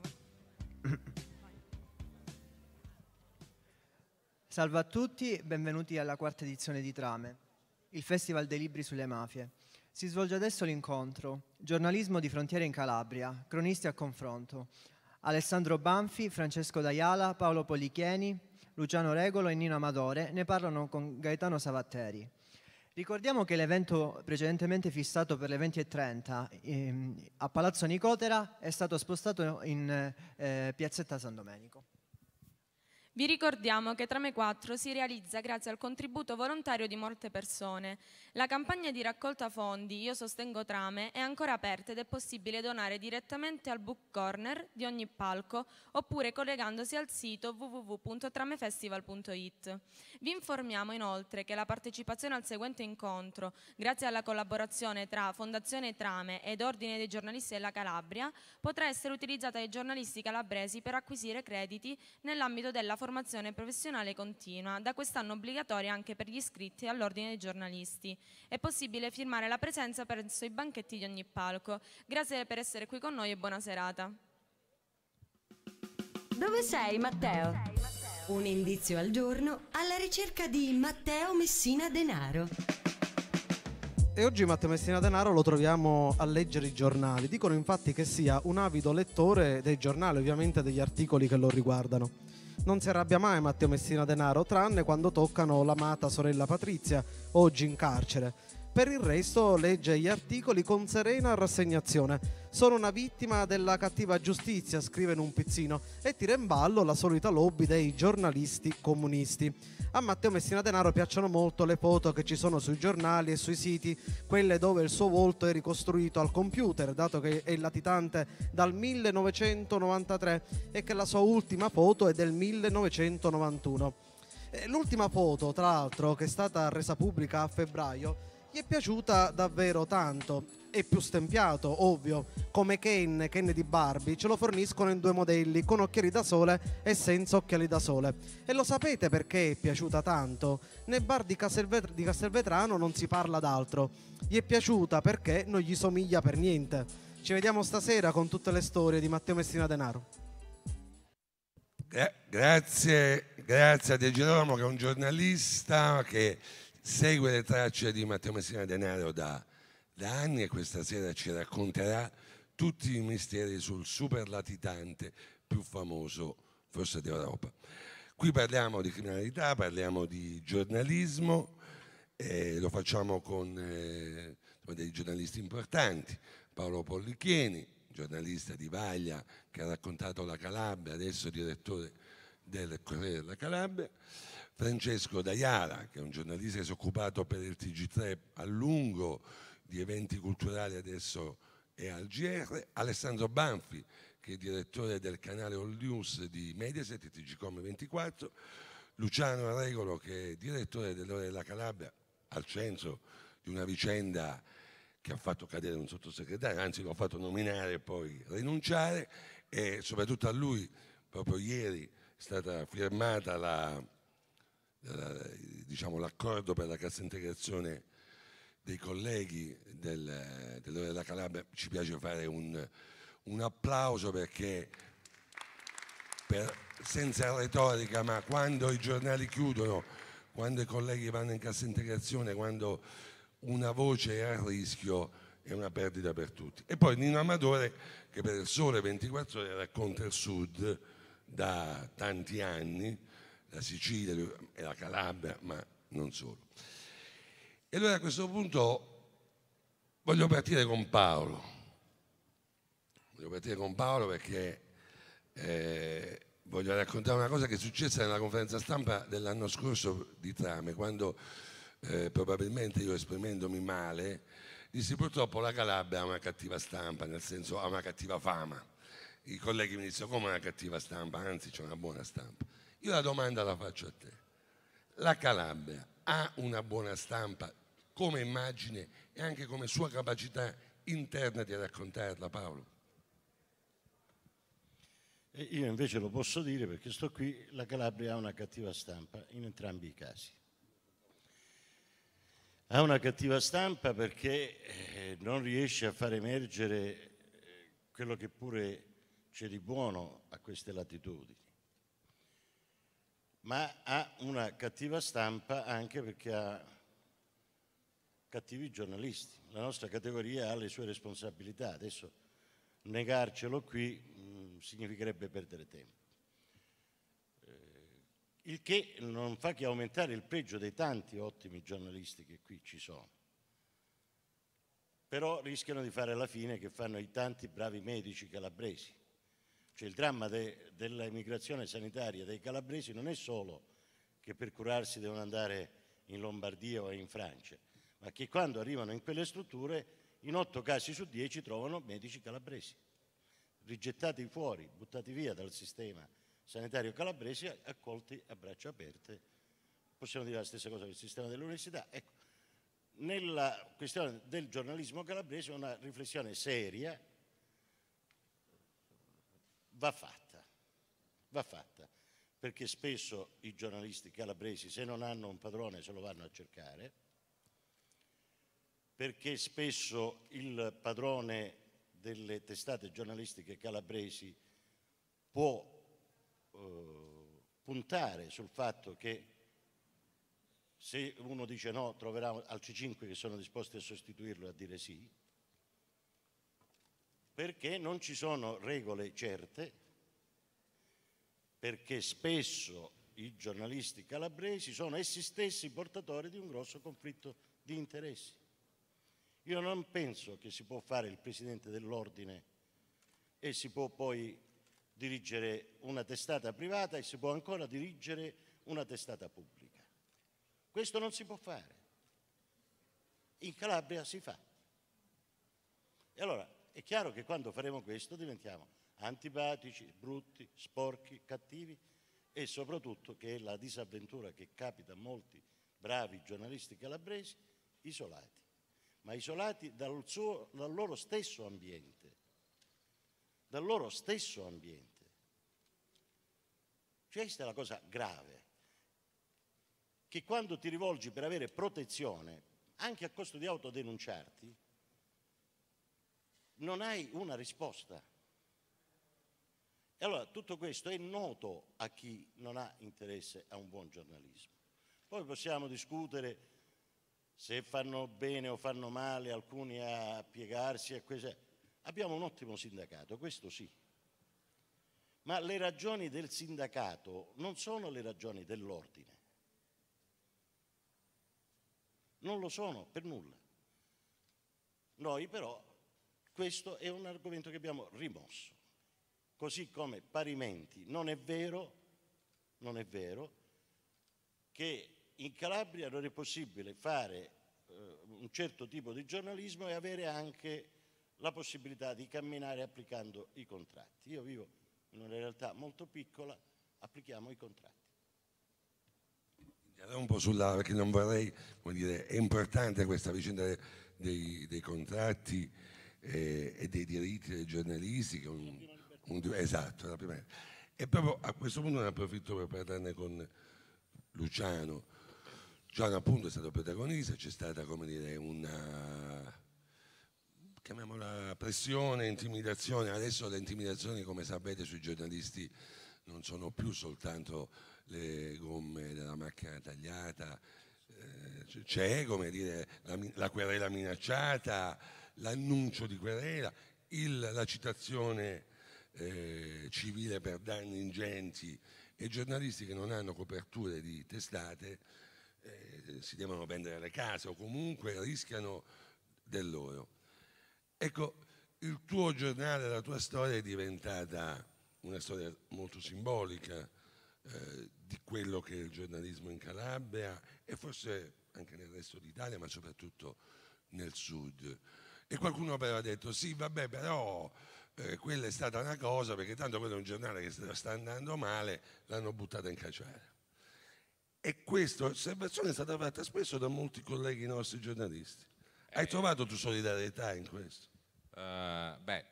prova. Salve a tutti, benvenuti alla quarta edizione di Trame, il Festival dei Libri sulle Mafie. Si svolge adesso l'incontro Giornalismo di frontiera in Calabria, cronisti a confronto. Alessandro Banfi, Francesco D'Aiala, Paolo Polichieni, Luciano Regolo e Nino Amadore ne parlano con Gaetano Savatteri. Ricordiamo che l'evento precedentemente fissato per le 20.30 ehm, a Palazzo Nicotera è stato spostato in eh, Piazzetta San Domenico. Vi ricordiamo che Trame 4 si realizza grazie al contributo volontario di molte persone. La campagna di raccolta fondi Io sostengo Trame è ancora aperta ed è possibile donare direttamente al book corner di ogni palco oppure collegandosi al sito www.tramefestival.it. Vi informiamo inoltre che la partecipazione al seguente incontro, grazie alla collaborazione tra Fondazione Trame ed Ordine dei giornalisti della Calabria, potrà essere utilizzata dai giornalisti calabresi per acquisire crediti nell'ambito della formazione formazione professionale continua, da quest'anno obbligatoria anche per gli iscritti all'ordine dei giornalisti. È possibile firmare la presenza presso i banchetti di ogni palco. Grazie per essere qui con noi e buona serata. Dove sei Matteo? Un indizio al giorno alla ricerca di Matteo Messina Denaro. E oggi Matteo Messina Denaro lo troviamo a leggere i giornali. Dicono infatti che sia un avido lettore dei giornali, ovviamente degli articoli che lo riguardano. Non si arrabbia mai Matteo Messina Denaro, tranne quando toccano l'amata sorella Patrizia, oggi in carcere. Per il resto legge gli articoli con serena rassegnazione. Sono una vittima della cattiva giustizia, scrive in un pizzino, e tira in ballo la solita lobby dei giornalisti comunisti. A Matteo Messina Denaro piacciono molto le foto che ci sono sui giornali e sui siti, quelle dove il suo volto è ricostruito al computer, dato che è latitante dal 1993 e che la sua ultima foto è del 1991. Eh, l'ultima foto, tra l'altro, che è stata resa pubblica a febbraio, gli è piaciuta davvero tanto e più stempiato, ovvio, come Ken, Ken di Barbie, ce lo forniscono in due modelli, con occhiali da sole e senza occhiali da sole. E lo sapete perché è piaciuta tanto? Nel bar di, Castelvet di Castelvetrano non si parla d'altro. Gli è piaciuta perché non gli somiglia per niente. Ci vediamo stasera con tutte le storie di Matteo Messina Denaro. Gra grazie, grazie a De Geromo che è un giornalista che segue le tracce di Matteo Messina Denaro da, da anni e questa sera ci racconterà tutti i misteri sul super latitante più famoso forse d'Europa. Qui parliamo di criminalità, parliamo di giornalismo, e eh, lo facciamo con eh, dei giornalisti importanti, Paolo Pollichieni, giornalista di Vaglia che ha raccontato la Calabria, adesso direttore del Corriere della Calabria, Francesco D'Aiara, che è un giornalista che si è occupato per il TG3 a lungo di eventi culturali, adesso è al GR, Alessandro Banfi, che è direttore del canale All News di Mediaset e TGCom24, Luciano Regolo, che è direttore dell'Ore della Calabria, al centro di una vicenda che ha fatto cadere un sottosegretario, anzi lo ha fatto nominare e poi rinunciare, e soprattutto a lui proprio ieri è stata firmata la eh, diciamo, l'accordo per la cassa integrazione dei colleghi del, dell'Ora della Calabria, ci piace fare un, un applauso perché per, senza retorica, ma quando i giornali chiudono, quando i colleghi vanno in cassa integrazione, quando una voce è a rischio è una perdita per tutti. E poi Nino Amadore che per il Sole 24 ore racconta il Sud da tanti anni, la Sicilia e la Calabria, ma non solo. E allora a questo punto voglio partire con Paolo, voglio partire con Paolo perché eh, voglio raccontare una cosa che è successa nella conferenza stampa dell'anno scorso di Trame, quando eh, probabilmente io esprimendomi male, dissi purtroppo la Calabria ha una cattiva stampa, nel senso ha una cattiva fama. I colleghi mi dissero come una cattiva stampa, anzi c'è una buona stampa. Io la domanda la faccio a te. La Calabria ha una buona stampa come immagine e anche come sua capacità interna di raccontarla, Paolo? E io invece lo posso dire perché sto qui, la Calabria ha una cattiva stampa in entrambi i casi. Ha una cattiva stampa perché eh, non riesce a far emergere eh, quello che pure c'è di buono a queste latitudini ma ha una cattiva stampa anche perché ha cattivi giornalisti. La nostra categoria ha le sue responsabilità, adesso negarcelo qui mh, mm, significherebbe perdere tempo. Eh, il che non fa che aumentare il pregio dei tanti ottimi giornalisti che qui ci sono però rischiano di fare la fine che fanno i tanti bravi medici calabresi cioè il dramma de, dell'emigrazione sanitaria dei calabresi non è solo che per curarsi devono andare in Lombardia o in Francia, ma che quando arrivano in quelle strutture in otto casi su dieci trovano medici calabresi, rigettati fuori, buttati via dal sistema sanitario calabrese, accolti a braccia aperte. Possiamo dire la stessa cosa del sistema dell'università. Ecco, nella questione del giornalismo calabrese una riflessione seria, va fatta, va fatta, perché spesso i giornalisti calabresi se non hanno un padrone se lo vanno a cercare, perché spesso il padrone delle testate giornalistiche calabresi può eh, puntare sul fatto che se uno dice no troverà altri cinque che sono disposti a sostituirlo e a dire sì, perché non ci sono regole certe, perché spesso i giornalisti calabresi sono essi stessi portatori di un grosso conflitto di interessi. Io non penso che si può fare il presidente dell'ordine e si può poi dirigere una testata privata e si può ancora dirigere una testata pubblica. Questo non si può fare. In Calabria si fa. E allora è chiaro che quando faremo questo diventiamo antipatici, brutti, sporchi, cattivi e soprattutto che è la disavventura che capita a molti bravi giornalisti calabresi, isolati, ma isolati dal, suo, dal loro stesso ambiente, dal loro stesso ambiente. Cioè, questa è la cosa grave, che quando ti rivolgi per avere protezione, anche a costo di autodenunciarti, non hai una risposta. E allora tutto questo è noto a chi non ha interesse a un buon giornalismo. Poi possiamo discutere se fanno bene o fanno male alcuni a piegarsi a queste... Abbiamo un ottimo sindacato, questo sì. Ma le ragioni del sindacato non sono le ragioni dell'ordine. Non lo sono per nulla. Noi però questo è un argomento che abbiamo rimosso. Così come parimenti, non è vero, non è vero che in Calabria non è possibile fare eh, un certo tipo di giornalismo e avere anche la possibilità di camminare applicando i contratti. Io vivo in una realtà molto piccola, applichiamo i contratti. Un po' sulla, perché non vorrei, come dire, è importante questa vicenda dei, dei contratti eh, e dei diritti dei giornalisti. Che un, un, esatto, la prima. E proprio a questo punto ne approfitto per parlarne con Luciano. Luciano appunto è stato protagonista, c'è stata come dire una chiamiamola pressione, intimidazione. Adesso le intimidazioni, come sapete, sui giornalisti non sono più soltanto le gomme della macchina tagliata, eh, c'è come dire la, la querela minacciata, l'annuncio di querela, il, la citazione eh, civile per danni ingenti e giornalisti che non hanno coperture di testate eh, si devono vendere le case o comunque rischiano del loro. Ecco, il tuo giornale, la tua storia è diventata una storia molto simbolica eh, di quello che è il giornalismo in Calabria e forse anche nel resto d'Italia, ma soprattutto nel sud. E qualcuno aveva detto sì, vabbè, però eh, quella è stata una cosa perché tanto quello è un giornale che sta andando male, l'hanno buttata in cacciare. E questa osservazione è stata fatta spesso da molti colleghi nostri giornalisti. Hai eh. trovato tu solidarietà in questo? Uh, beh,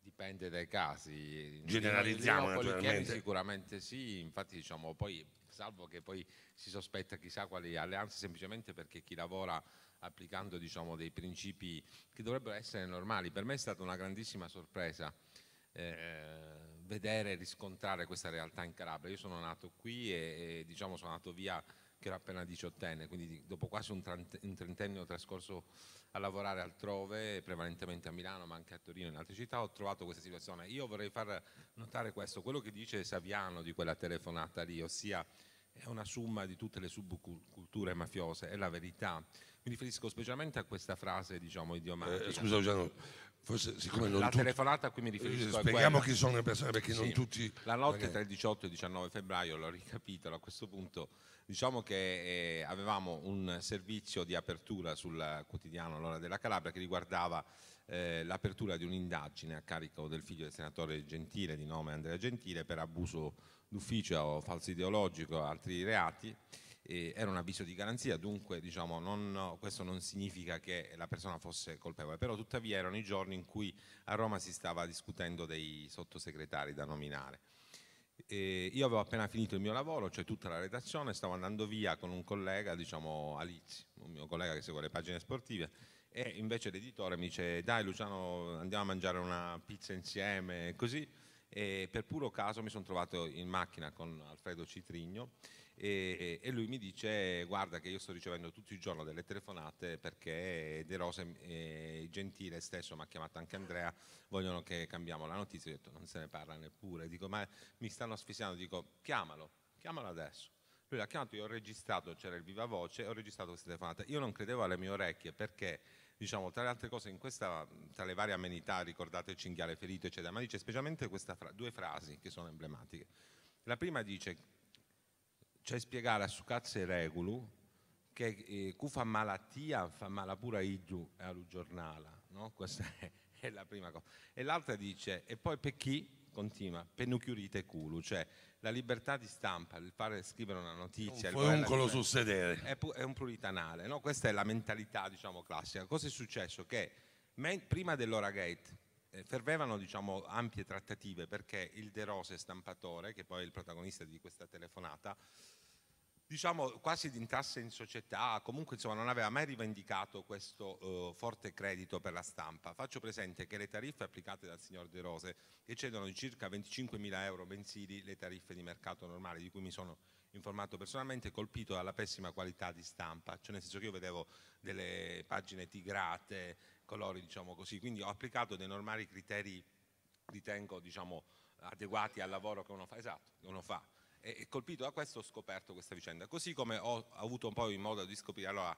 dipende dai casi. Generalizziamo, naturalmente. Sicuramente sì, infatti diciamo poi salvo che poi si sospetta chissà quali alleanze, semplicemente perché chi lavora applicando diciamo, dei principi che dovrebbero essere normali. Per me è stata una grandissima sorpresa eh, eh vedere e riscontrare questa realtà in Calabria. Io sono nato qui e, e diciamo, sono andato via che ero appena diciottenne, quindi dopo quasi un, trentennio trascorso a lavorare altrove, prevalentemente a Milano, ma anche a Torino e in altre città, ho trovato questa situazione. Io vorrei far notare questo, quello che dice Saviano di quella telefonata lì, ossia è una somma di tutte le subculture mafiose, è la verità. Mi riferisco specialmente a questa frase, diciamo, idiomatica. Eh, scusa Luciano, forse siccome non La tutti... telefonata a cui mi riferisco eh, Spieghiamo chi sono le persone, perché sì. non tutti... La notte tra il 18 e il 19 febbraio, l'ho ricapitolo a questo punto, diciamo che eh, avevamo un servizio di apertura sul quotidiano L'Ora della Calabria che riguardava eh, l'apertura di un'indagine a carico del figlio del senatore Gentile, di nome Andrea Gentile, per abuso d'ufficio, o falso ideologico, o altri reati, era un avviso di garanzia, dunque diciamo, non, questo non significa che la persona fosse colpevole, però tuttavia erano i giorni in cui a Roma si stava discutendo dei sottosegretari da nominare. E io avevo appena finito il mio lavoro, cioè tutta la redazione, stavo andando via con un collega, diciamo Alizzi, un mio collega che segue le pagine sportive, e invece l'editore mi dice dai Luciano andiamo a mangiare una pizza insieme, così e per puro caso mi sono trovato in macchina con Alfredo Citrigno e, e, lui mi dice guarda che io sto ricevendo tutti i giorni delle telefonate perché De Rosa e Gentile stesso mi ha chiamato anche Andrea vogliono che cambiamo la notizia, ho detto non se ne parla neppure, dico ma mi stanno asfissiando, dico chiamalo, chiamalo adesso lui accanto io ho registrato, c'era il viva voce, ho registrato questa telefonata. Io non credevo alle mie orecchie perché, diciamo, tra le altre cose, in questa, tra le varie amenità, ricordate il cinghiale ferito, eccetera, ma dice specialmente fra, due frasi che sono emblematiche. La prima dice, cioè spiegare a Sucazze Regulu che eh, fa malattia fa mala pure Iddu e allo giornale, no? Questa è, è la prima cosa. E l'altra dice, e poi per chi? continua, penucurite culo, cioè la libertà di stampa, il fare scrivere una notizia. Un fonuncolo sul sedere. È, è, un pluritanale, no? questa è la mentalità diciamo, classica. Cosa è successo? Che me, prima dell'ora gate eh, fervevano diciamo, ampie trattative perché il De Rose stampatore, che poi è il protagonista di questa telefonata, diciamo, quasi di entrasse in società, comunque insomma, non aveva mai rivendicato questo eh, forte credito per la stampa. Faccio presente che le tariffe applicate dal signor De Rose eccedono di circa 25.000 euro mensili le tariffe di mercato normale, di cui mi sono informato personalmente, colpito dalla pessima qualità di stampa, cioè nel senso che io vedevo delle pagine tigrate, colori diciamo così, quindi ho applicato dei normali criteri, ritengo diciamo, adeguati al lavoro che uno fa, esatto, uno fa e colpito da questo ho scoperto questa vicenda, così come ho avuto poi modo di scoprire. Allora,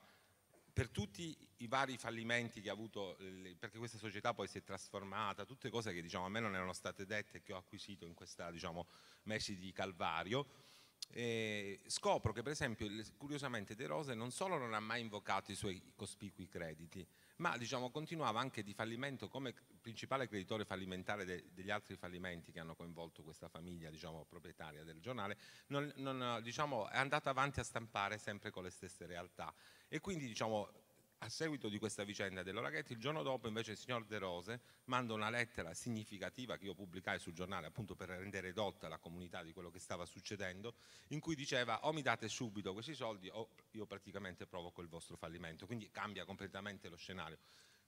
per tutti i vari fallimenti che ha avuto, perché questa società poi si è trasformata, tutte cose che diciamo, a me non erano state dette e che ho acquisito in questa diciamo, mesi di calvario, eh, scopro che per esempio curiosamente De Rose non solo non ha mai invocato i suoi cospicui crediti, ma diciamo, continuava anche di fallimento come principale creditore fallimentare de, degli altri fallimenti che hanno coinvolto questa famiglia diciamo, proprietaria del giornale, non, non, diciamo, è andato avanti a stampare sempre con le stesse realtà. E quindi diciamo, a seguito di questa vicenda dell'Oraghetti, il giorno dopo invece il signor De Rose manda una lettera significativa che io pubblicai sul giornale appunto per rendere dotta la comunità di quello che stava succedendo, in cui diceva o mi date subito questi soldi o io praticamente provoco il vostro fallimento, quindi cambia completamente lo scenario.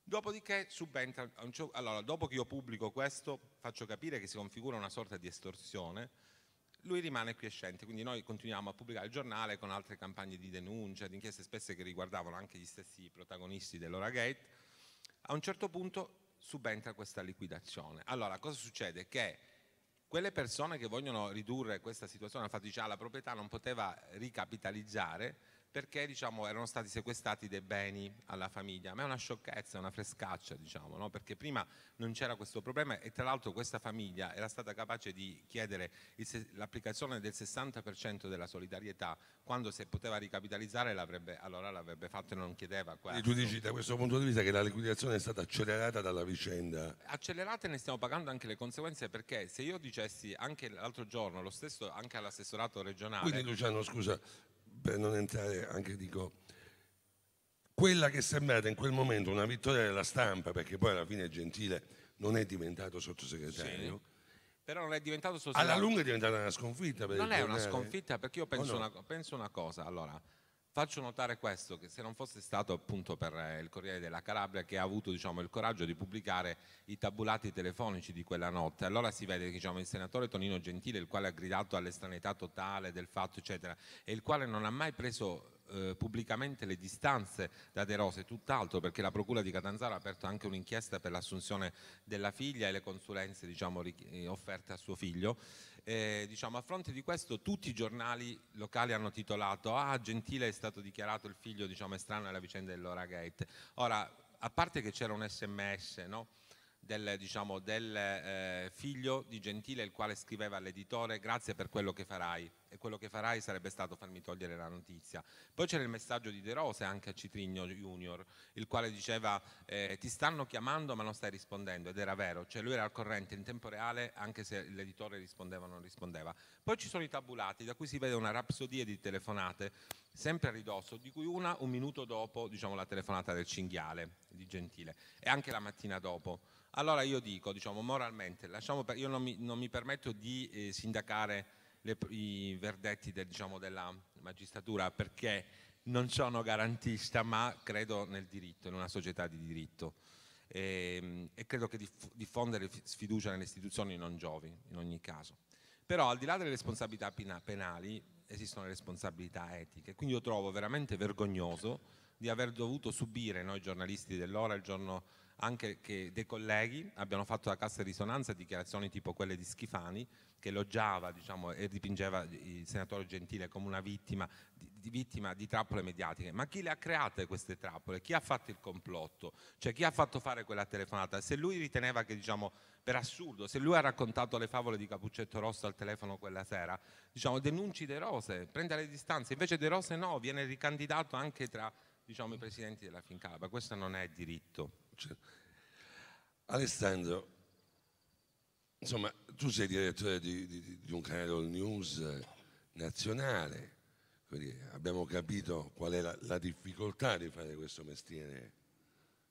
Dopodiché subentra, allora, dopo che io pubblico questo, faccio capire che si configura una sorta di estorsione, lui rimane quiescente, quindi noi continuiamo a pubblicare il giornale con altre campagne di denuncia, di inchieste spesse che riguardavano anche gli stessi protagonisti dell'Ora Gate. A un certo punto subentra questa liquidazione. Allora, cosa succede? Che quelle persone che vogliono ridurre questa situazione al fatto di la proprietà non poteva ricapitalizzare, perché diciamo, erano stati sequestrati dei beni alla famiglia. Ma è una sciocchezza, una frescaccia, diciamo, no? perché prima non c'era questo problema e tra l'altro questa famiglia era stata capace di chiedere l'applicazione del 60% della solidarietà quando se poteva ricapitalizzare l'avrebbe, allora l'avrebbe fatto e non chiedeva questo. E tu dici da questo punto di vista che la liquidazione è stata accelerata dalla vicenda? Accelerata e ne stiamo pagando anche le conseguenze perché se io dicessi anche l'altro giorno, lo stesso anche all'assessorato regionale... Quindi Luciano, scusa, per non entrare anche dico quella che è sembrata in quel momento una vittoria della stampa perché poi alla fine Gentile non è diventato sottosegretario sì. Però non è diventato sottosegretario. Alla lunga è diventata una sconfitta. non è una sconfitta perché io penso, no. una, penso una cosa. Allora, Faccio notare questo, che se non fosse stato appunto per eh, il Corriere della Calabria che ha avuto diciamo, il coraggio di pubblicare i tabulati telefonici di quella notte, allora si vede che diciamo, il senatore Tonino Gentile, il quale ha gridato all'estranità totale del fatto, eccetera, e il quale non ha mai preso eh, pubblicamente le distanze da De Rose, tutt'altro perché la Procura di Catanzaro ha aperto anche un'inchiesta per l'assunzione della figlia e le consulenze diciamo, eh, offerte a suo figlio. Eh, diciamo, a fronte di questo tutti i giornali locali hanno titolato ah Gentile è stato dichiarato il figlio diciamo, estraneo alla vicenda dell'Ora Gate. Ora, a parte che c'era un sms no? del, diciamo, del eh, figlio di Gentile il quale scriveva all'editore grazie per quello che farai, e quello che farai sarebbe stato farmi togliere la notizia. Poi c'era il messaggio di De Rose anche a Citrigno Junior, il quale diceva eh, ti stanno chiamando ma non stai rispondendo ed era vero, cioè lui era al corrente in tempo reale anche se l'editore rispondeva o non rispondeva. Poi ci sono i tabulati da cui si vede una rapsodia di telefonate sempre a ridosso, di cui una un minuto dopo diciamo, la telefonata del cinghiale di Gentile e anche la mattina dopo. Allora io dico, diciamo, moralmente, lasciamo per, io non mi, non mi permetto di eh, sindacare le, i verdetti del, diciamo, della magistratura perché non sono garantista ma credo nel diritto, in una società di diritto e, ehm, e credo che diffondere sfiducia nelle istituzioni non giovi in ogni caso. Però al di là delle responsabilità penali esistono le responsabilità etiche, quindi io trovo veramente vergognoso di aver dovuto subire noi giornalisti dell'ora il giorno anche che dei colleghi abbiano fatto la cassa di risonanza dichiarazioni tipo quelle di Schifani che elogiava diciamo, e dipingeva il senatore Gentile come una vittima di, di, vittima di trappole mediatiche, ma chi le ha create queste trappole? Chi ha fatto il complotto? Cioè chi ha fatto fare quella telefonata? Se lui riteneva che, diciamo, per assurdo, se lui ha raccontato le favole di Capuccetto Rosso al telefono quella sera, diciamo, denunci De Rose, prenda le distanze, invece De Rose no, viene ricandidato anche tra diciamo, i presidenti della Fincaba, questo non è diritto. Cioè, Alessandro, Insomma, tu sei direttore di, di, di un canale all news nazionale, quindi abbiamo capito qual è la, la difficoltà di fare questo mestiere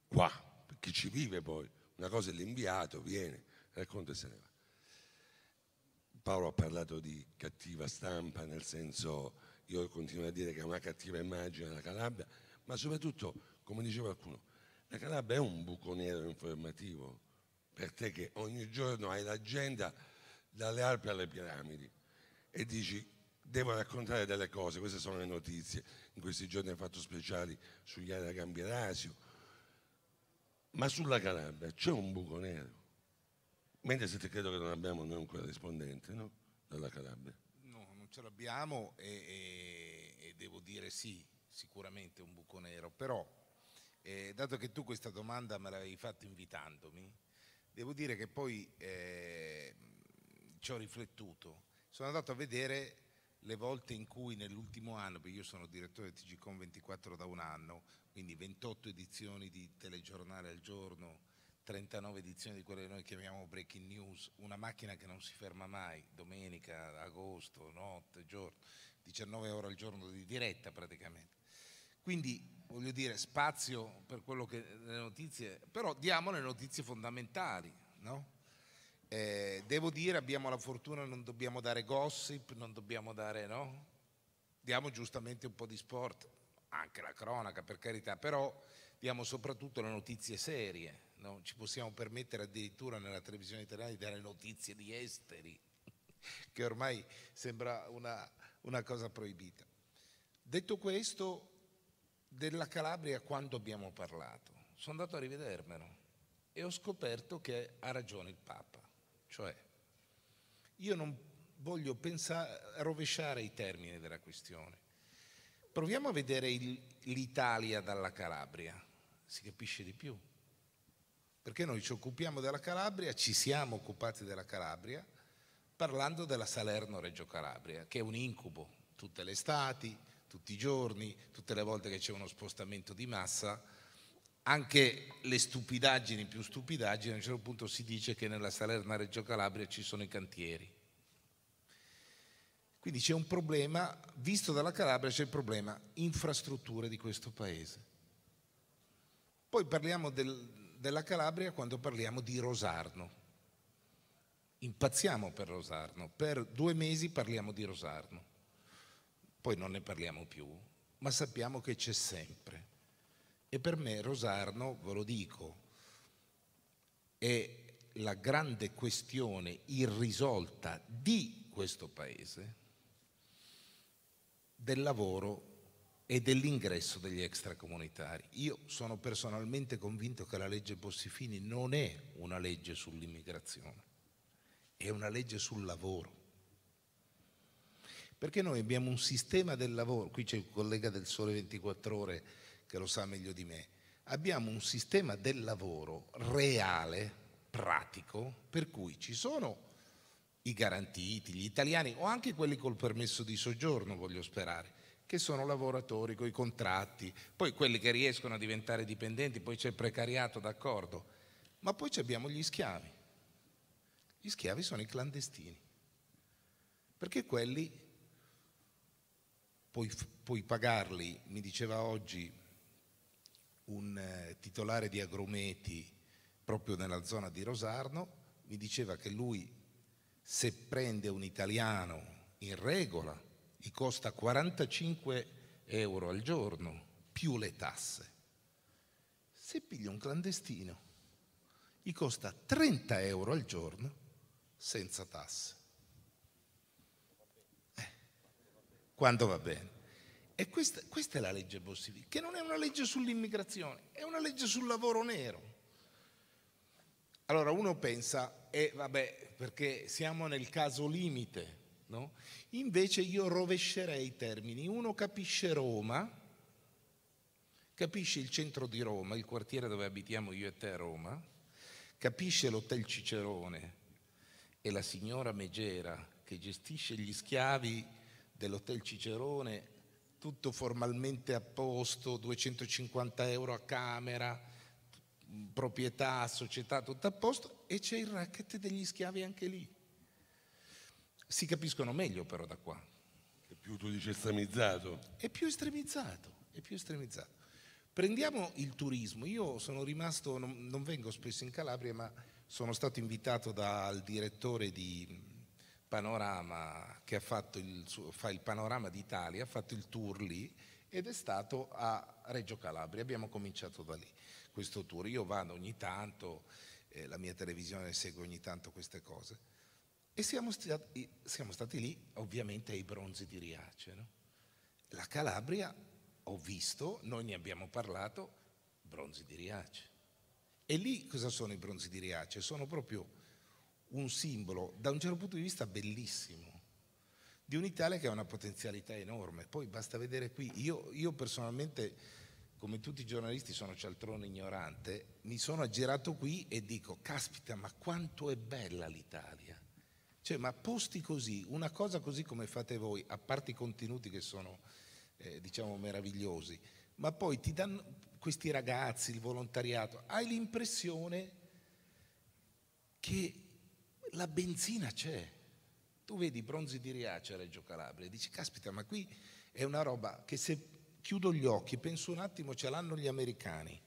qua, per chi ci vive poi. Una cosa è l'inviato, viene, racconta e se ne va. Paolo ha parlato di cattiva stampa, nel senso io continuo a dire che è una cattiva immagine la Calabria, ma soprattutto, come diceva qualcuno, la Calabria è un buco nero informativo per te che ogni giorno hai l'agenda dalle Alpi alle piramidi e dici devo raccontare delle cose, queste sono le notizie, in questi giorni hai fatto speciali sugli Ara rasio, ma sulla Calabria c'è un buco nero, mentre se te credo che non abbiamo noi un corrispondente no? dalla Calabria. No, non ce l'abbiamo e, e, e devo dire sì, sicuramente un buco nero, però eh, dato che tu questa domanda me l'avevi fatta invitandomi, devo dire che poi eh, ci ho riflettuto. Sono andato a vedere le volte in cui nell'ultimo anno, perché io sono direttore di TGCOM 24 da un anno, quindi 28 edizioni di telegiornale al giorno, 39 edizioni di quelle che noi chiamiamo breaking news, una macchina che non si ferma mai, domenica, agosto, notte, giorno, 19 ore al giorno di diretta praticamente. Quindi voglio dire, spazio per quello che le notizie, però diamo le notizie fondamentali, no? eh, devo dire, abbiamo la fortuna, non dobbiamo dare gossip, non dobbiamo dare, no? Diamo giustamente un po' di sport, anche la cronaca, per carità, però diamo soprattutto le notizie serie, no? Ci possiamo permettere addirittura nella televisione italiana di dare notizie di esteri, che ormai sembra una, una cosa proibita. Detto questo, della Calabria quando abbiamo parlato. Sono andato a rivedermelo e ho scoperto che ha ragione il Papa. Cioè, io non voglio pensare, rovesciare i termini della questione. Proviamo a vedere il, l'Italia dalla Calabria, si capisce di più. Perché noi ci occupiamo della Calabria, ci siamo occupati della Calabria, parlando della Salerno-Reggio Calabria, che è un incubo tutte le stati, tutti i giorni, tutte le volte che c'è uno spostamento di massa, anche le stupidaggini più stupidaggini, a un certo punto si dice che nella Salerna Reggio Calabria ci sono i cantieri. Quindi c'è un problema, visto dalla Calabria c'è il problema infrastrutture di questo paese. Poi parliamo del, della Calabria quando parliamo di Rosarno. Impazziamo per Rosarno, per due mesi parliamo di Rosarno poi non ne parliamo più, ma sappiamo che c'è sempre. E per me Rosarno, ve lo dico, è la grande questione irrisolta di questo Paese del lavoro e dell'ingresso degli extracomunitari. Io sono personalmente convinto che la legge Bossifini non è una legge sull'immigrazione, è una legge sul lavoro perché noi abbiamo un sistema del lavoro, qui c'è il collega del Sole 24 ore che lo sa meglio di me, abbiamo un sistema del lavoro reale, pratico, per cui ci sono i garantiti, gli italiani o anche quelli col permesso di soggiorno, voglio sperare, che sono lavoratori con i contratti, poi quelli che riescono a diventare dipendenti, poi c'è il precariato, d'accordo, ma poi abbiamo gli schiavi. Gli schiavi sono i clandestini, perché quelli puoi, puoi pagarli, mi diceva oggi un eh, titolare di agrumeti proprio nella zona di Rosarno, mi diceva che lui se prende un italiano in regola gli costa 45 euro al giorno più le tasse. Se piglia un clandestino gli costa 30 euro al giorno senza tasse. quando va bene. E questa, questa è la legge Bossi, che non è una legge sull'immigrazione, è una legge sul lavoro nero. Allora uno pensa, e eh, vabbè, perché siamo nel caso limite, no? Invece io rovescerei i termini. Uno capisce Roma, capisce il centro di Roma, il quartiere dove abitiamo io e te a Roma, capisce l'hotel Cicerone e la signora Megera che gestisce gli schiavi dell'Hotel Cicerone, tutto formalmente a posto, 250 euro a camera, proprietà, società, tutto a posto, e c'è il racket degli schiavi anche lì. Si capiscono meglio però da qua. È più tu dici estremizzato. È più estremizzato, è più estremizzato. Prendiamo il turismo. Io sono rimasto, non, non vengo spesso in Calabria, ma sono stato invitato dal direttore di panorama che il, fa il panorama d'Italia, ha fatto il tour lì ed è stato a Reggio Calabria. Abbiamo cominciato da lì questo tour. Io vado ogni tanto, eh, la mia televisione segue ogni tanto queste cose. E siamo stati, siamo stati lì, ovviamente, ai bronzi di Riace. No? La Calabria, ho visto, noi ne abbiamo parlato, bronzi di Riace. E lì cosa sono i bronzi di Riace? Sono proprio un simbolo, da un certo punto di vista bellissimo, di un'Italia che ha una potenzialità enorme. Poi basta vedere qui, io, io personalmente, come tutti i giornalisti, sono cialtrone ignorante, mi sono aggirato qui e dico, caspita, ma quanto è bella l'Italia. Cioè, ma posti così, una cosa così come fate voi, a parte i contenuti che sono, eh, diciamo, meravigliosi, ma poi ti danno questi ragazzi, il volontariato, hai l'impressione che la benzina c'è. Tu vedi i bronzi di Riace a Reggio Calabria e dici, caspita, ma qui è una roba che se chiudo gli occhi, penso un attimo, ce l'hanno gli americani,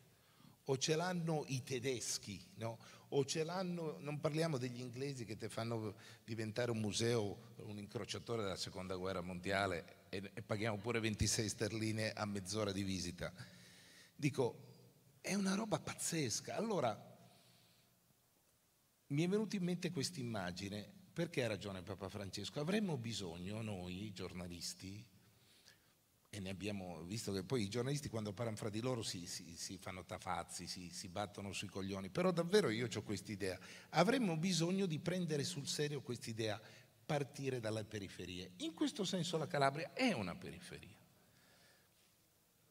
o ce l'hanno i tedeschi, no? o ce l'hanno, non parliamo degli inglesi che ti fanno diventare un museo, un incrociatore della seconda guerra mondiale e, e paghiamo pure 26 sterline a mezz'ora di visita. Dico, è una roba pazzesca. Allora, mi è venuta in mente questa immagine, perché ha ragione Papa Francesco, avremmo bisogno noi giornalisti, e ne abbiamo visto che poi i giornalisti quando parlano fra di loro si, si, si fanno tafazzi, si, si, battono sui coglioni, però davvero io ho quest'idea, avremmo bisogno di prendere sul serio quest'idea, partire dalle periferie. In questo senso la Calabria è una periferia,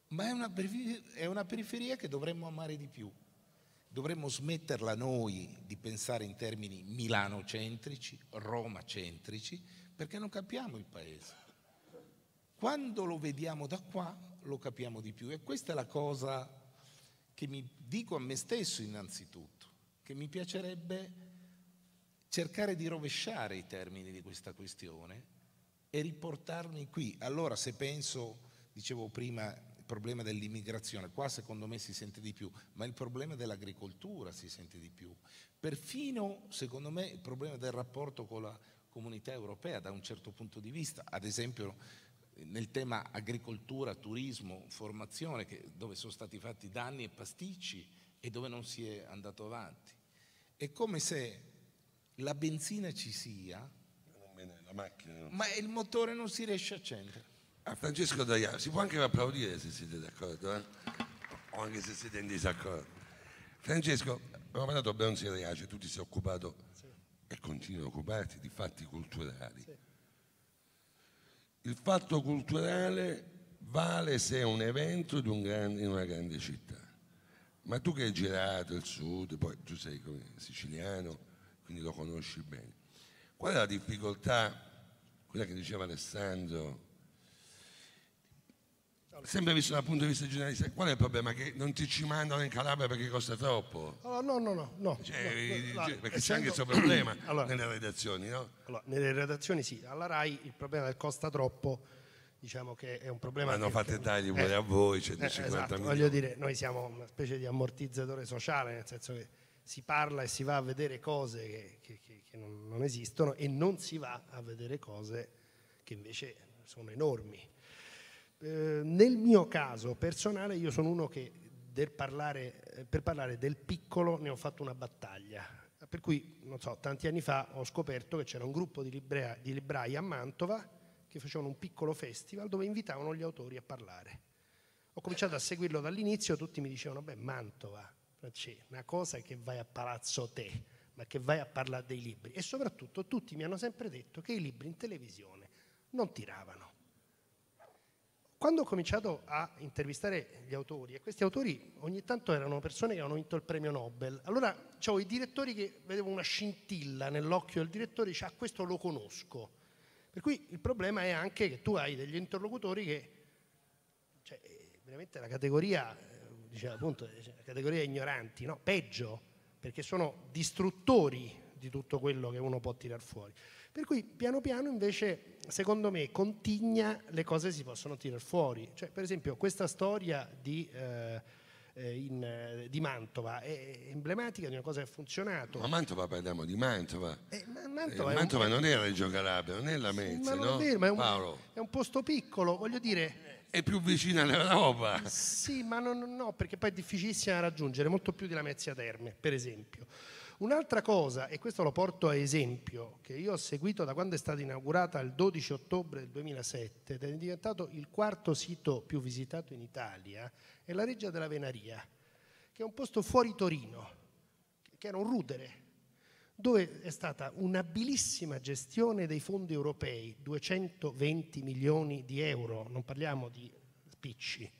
ma è una periferia, è una periferia che dovremmo amare di più, Dovremmo smetterla noi di pensare in termini milanocentrici, romacentrici, perché non capiamo il paese. Quando lo vediamo da qua lo capiamo di più e questa è la cosa che mi dico a me stesso innanzitutto, che mi piacerebbe cercare di rovesciare i termini di questa questione e riportarli qui. Allora se penso, dicevo prima, problema dell'immigrazione, qua secondo me si sente di più, ma il problema dell'agricoltura si sente di più. Perfino, secondo me, il problema del rapporto con la comunità europea da un certo punto di vista, ad esempio nel tema agricoltura, turismo, formazione, che, dove sono stati fatti danni e pasticci e dove non si è andato avanti. È come se la benzina ci sia, ma il motore non si riesce a accendere a Francesco Daiano si può anche applaudire se siete d'accordo eh? o anche se siete in disaccordo Francesco abbiamo parlato bene un seriace tu ti sei occupato sì. e continui a occuparti di fatti culturali sì. il fatto culturale vale se è un evento un grande, in una grande città ma tu che hai girato il sud poi tu sei siciliano quindi lo conosci bene qual è la difficoltà quella che diceva Alessandro Sempre visto dal punto di vista generalista, qual è il problema? Che non ti ci mandano in Calabria perché costa troppo? Allora, no, no, no. no, cioè, no, eh, cioè, no perché essendo... c'è anche il suo problema allora, nelle redazioni, no? Allora, nelle redazioni sì, alla RAI il problema del costa troppo diciamo che è un problema. Hanno fatto i tagli pure eh, a voi, 150 cioè eh, esatto, Voglio dire, noi siamo una specie di ammortizzatore sociale, nel senso che si parla e si va a vedere cose che, che, che, che non, non esistono e non si va a vedere cose che invece sono enormi. Eh, nel mio caso personale io sono uno che parlare, eh, per parlare del piccolo ne ho fatto una battaglia. Per cui, non so, tanti anni fa ho scoperto che c'era un gruppo di, libra, di librai a Mantova che facevano un piccolo festival dove invitavano gli autori a parlare. Ho cominciato a seguirlo dall'inizio, tutti mi dicevano, beh, Mantova, c'è una cosa che vai a palazzo te, ma che vai a parlare dei libri. E soprattutto tutti mi hanno sempre detto che i libri in televisione non tiravano. Quando ho cominciato a intervistare gli autori, e questi autori ogni tanto erano persone che avevano vinto il premio Nobel, allora c'avevo i direttori che vedevo una scintilla nell'occhio del direttore e dice ah questo lo conosco. Per cui il problema è anche che tu hai degli interlocutori che, cioè, eh, veramente la categoria, eh, diceva appunto, eh, cioè, la categoria ignoranti, no? Peggio, perché sono distruttori di tutto quello che uno può tirar fuori. Per cui piano piano invece, secondo me, contigna le cose si possono tirare fuori. Cioè, per esempio, questa storia di... Eh, eh in, eh, di Mantova è emblematica di una cosa che ha funzionato. Ma Mantova parliamo di Mantova. Eh, ma Mantova, eh, Mantova un... non è Reggio Calabria, non è la Menze, sì, no? È, vero, è, un, è un, posto piccolo, voglio dire. È più vicina all'Europa. Sì, ma non, no, perché poi è difficilissima da raggiungere, molto più di Lamezia Terme, per esempio. Un'altra cosa, e questo lo porto a esempio, che io ho seguito da quando è stata inaugurata il 12 ottobre del 2007 ed è diventato il quarto sito più visitato in Italia, è la Reggia della Venaria, che è un posto fuori Torino, che era un rudere, dove è stata un'abilissima gestione dei fondi europei, 220 milioni di euro, non parliamo di spicci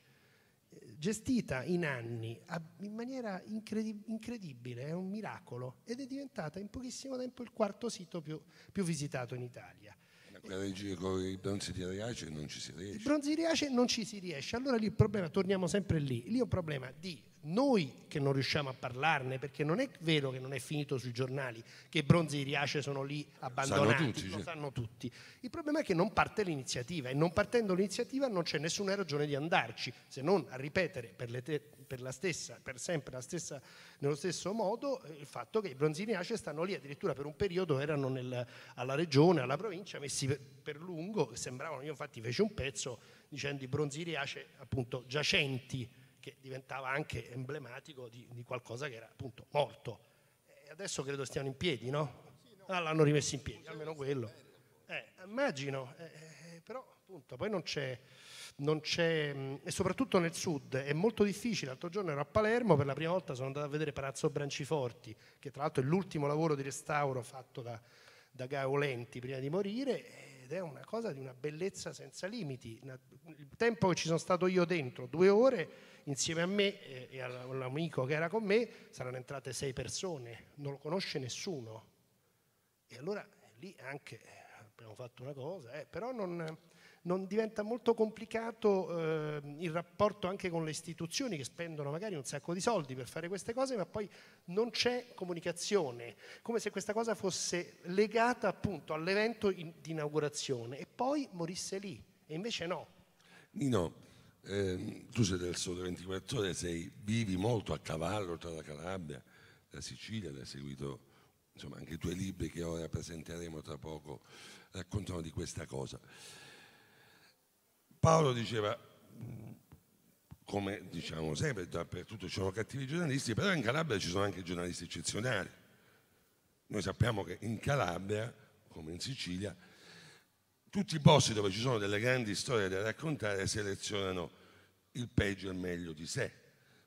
gestita in anni in maniera incredibile, è un miracolo, ed è diventata in pochissimo tempo il quarto sito più, più visitato in Italia. Con i bronzi di Riace non ci si riesce. I bronzi di Riace non ci si riesce, allora lì il problema, torniamo sempre lì, lì è un problema di noi che non riusciamo a parlarne, perché non è vero che non è finito sui giornali, che i bronzi di Riace sono lì abbandonati, sanno tutti, lo cioè. sanno tutti. Il problema è che non parte l'iniziativa e non partendo l'iniziativa non c'è nessuna ragione di andarci, se non a ripetere per, te, per la stessa, per sempre la stessa, nello stesso modo eh, il fatto che i bronzi di stanno lì addirittura per un periodo, erano nel, alla regione, alla provincia, messi per, per lungo, sembravano, io infatti feci un pezzo dicendo i bronzi di appunto giacenti che diventava anche emblematico di, di qualcosa che era appunto morto. E adesso credo stiano in piedi, no? Ah, l'hanno rimesso in piedi, almeno quello. Eh, immagino, eh, eh però appunto poi non c'è, non c'è e soprattutto nel sud è molto difficile. L'altro giorno ero a Palermo, per la prima volta sono andato a vedere Palazzo Branciforti, che tra l'altro è l'ultimo lavoro di restauro fatto da, da Gaolenti prima di morire ed è una cosa di una bellezza senza limiti. Il tempo che ci sono stato io dentro, due ore, insieme a me eh, e all'amico che era con me, saranno entrate sei persone, non lo conosce nessuno. E allora eh, lì anche eh, abbiamo fatto una cosa, eh, però non non diventa molto complicato eh, il rapporto anche con le istituzioni che spendono magari un sacco di soldi per fare queste cose, ma poi non c'è comunicazione, come se questa cosa fosse legata appunto all'evento in, di inaugurazione e poi morisse lì, e invece no. Nino, ehm, tu sei del Sole 24 Ore, sei, vivi molto a cavallo tra la Calabria, la Sicilia, l'hai seguito insomma anche i tuoi libri che ora presenteremo tra poco raccontano di questa cosa. Paolo diceva, mm, come diciamo sempre, dappertutto ci sono cattivi giornalisti, però in Calabria ci sono anche giornalisti eccezionali. Noi sappiamo che in Calabria, come in Sicilia, tutti i posti dove ci sono delle grandi storie da raccontare selezionano il peggio e il meglio di sé.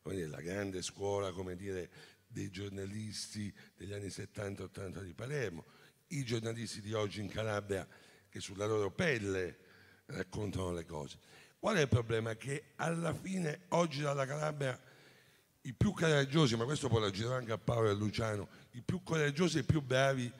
Quindi la grande scuola, come dire, dei giornalisti degli anni 70-80 di Palermo, i giornalisti di oggi in Calabria che sulla loro pelle raccontano le cose. Qual è il problema? Che alla fine oggi dalla Calabria i più coraggiosi, ma questo poi lo giro anche a Paolo e a Luciano, i più coraggiosi e i più bravi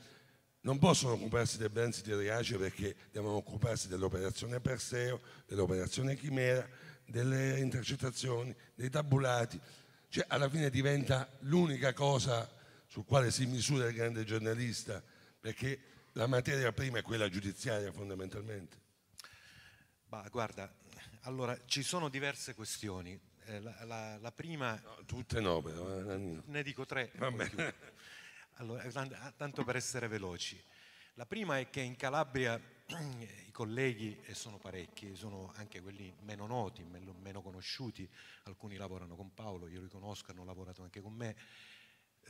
non possono occuparsi dei Benzi di Riace perché devono occuparsi dell'operazione Perseo, dell'operazione Chimera, delle intercettazioni, dei tabulati. Cioè alla fine diventa l'unica cosa sul quale si misura il grande giornalista perché la materia prima è quella giudiziaria fondamentalmente. Bah, guarda, allora ci sono diverse questioni. Eh, la, la, la, prima... No, tutte no, però... Eh, ne dico tre. Allora, eh, ah, tanto per essere veloci. La prima è che in Calabria eh, i colleghi, e sono parecchi, sono anche quelli meno noti, meno conosciuti, alcuni lavorano con Paolo, io li conosco, hanno lavorato anche con me,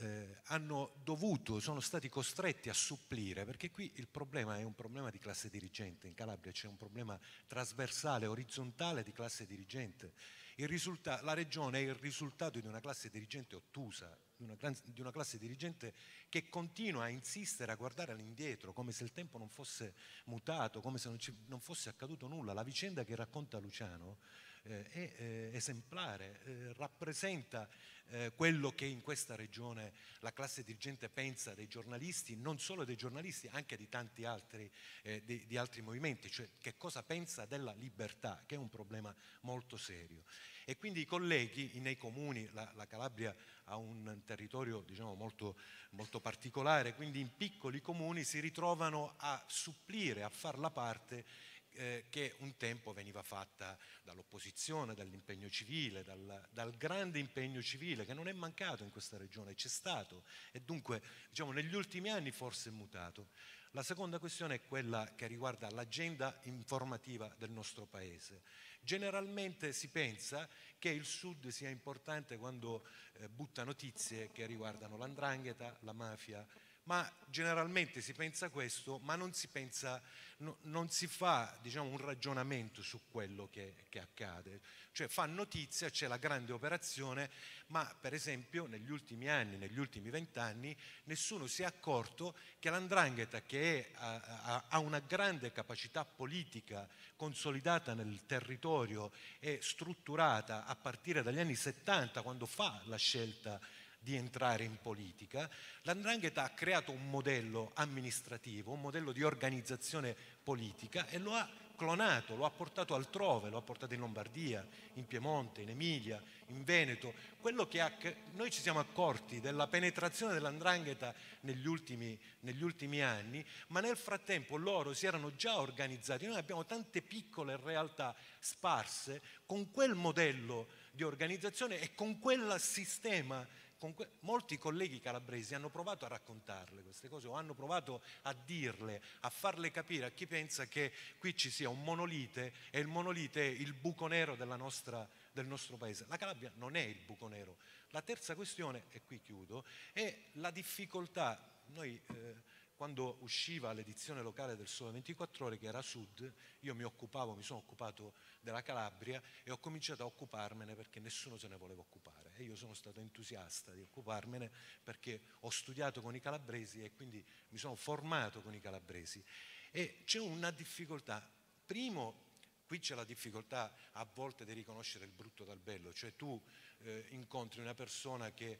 eh, hanno dovuto, sono stati costretti a supplire, perché qui il problema è un problema di classe dirigente, in Calabria c'è un problema trasversale, orizzontale di classe dirigente. Risulta- la regione è il risultato di una classe dirigente ottusa, di una, clas- di una classe dirigente che continua a insistere, a guardare all'indietro, come se il tempo non fosse mutato, come se non, ci- non fosse accaduto nulla. La vicenda che racconta Luciano eh, è eh, esemplare, eh, rappresenta eh, quello che in questa regione la classe dirigente pensa dei giornalisti, non solo dei giornalisti, anche di tanti altri, eh, di, di altri movimenti, cioè che cosa pensa della libertà, che è un problema molto serio. E quindi i colleghi nei comuni, la, la Calabria ha un territorio diciamo, molto, molto, particolare, quindi in piccoli comuni si ritrovano a supplire, a far la parte eh, che un tempo veniva fatta dall'opposizione, dall'impegno civile, dal, dal, grande impegno civile che non è mancato in questa regione, c'è stato e dunque diciamo, negli ultimi anni forse è mutato. La seconda questione è quella che riguarda l'agenda informativa del nostro Paese. Generalmente si pensa che il Sud sia importante quando eh, butta notizie che riguardano l'andrangheta, la mafia, ma generalmente si pensa questo, ma non si, pensa, no, non si fa diciamo, un ragionamento su quello che, che, accade. Cioè fa notizia, c'è la grande operazione, ma per esempio negli ultimi anni, negli ultimi vent'anni, nessuno si è accorto che l'andrangheta, che è, ha, ha una grande capacità politica consolidata nel territorio e strutturata a partire dagli anni 70, quando fa la scelta di entrare in politica, l'andrangheta ha creato un modello amministrativo, un modello di organizzazione politica e lo ha clonato, lo ha portato altrove, lo ha portato in Lombardia, in Piemonte, in Emilia, in Veneto. Quello che ha, noi ci siamo accorti della penetrazione dell'andrangheta negli ultimi, negli ultimi anni, ma nel frattempo loro si erano già organizzati. Noi abbiamo tante piccole realtà sparse con quel modello di organizzazione e con quel sistema que- molti colleghi calabresi hanno provato a raccontarle queste cose o hanno provato a dirle, a farle capire a chi pensa che qui ci sia un monolite e il monolite è il buco nero nostra, del nostro paese. La Calabria non è il buco nero. La terza questione, e qui chiudo, è la difficoltà. Noi, eh, quando usciva l'edizione locale del Sole 24 Ore, che era a sud, io mi occupavo, mi sono occupato della Calabria e ho cominciato a occuparmene perché nessuno se ne voleva occupare e io sono stato entusiasta di occuparmene perché ho studiato con i calabresi e quindi mi sono formato con i calabresi. E c'è una difficoltà. Primo, qui c'è la difficoltà a volte di riconoscere il brutto dal bello, cioè tu eh, incontri una persona che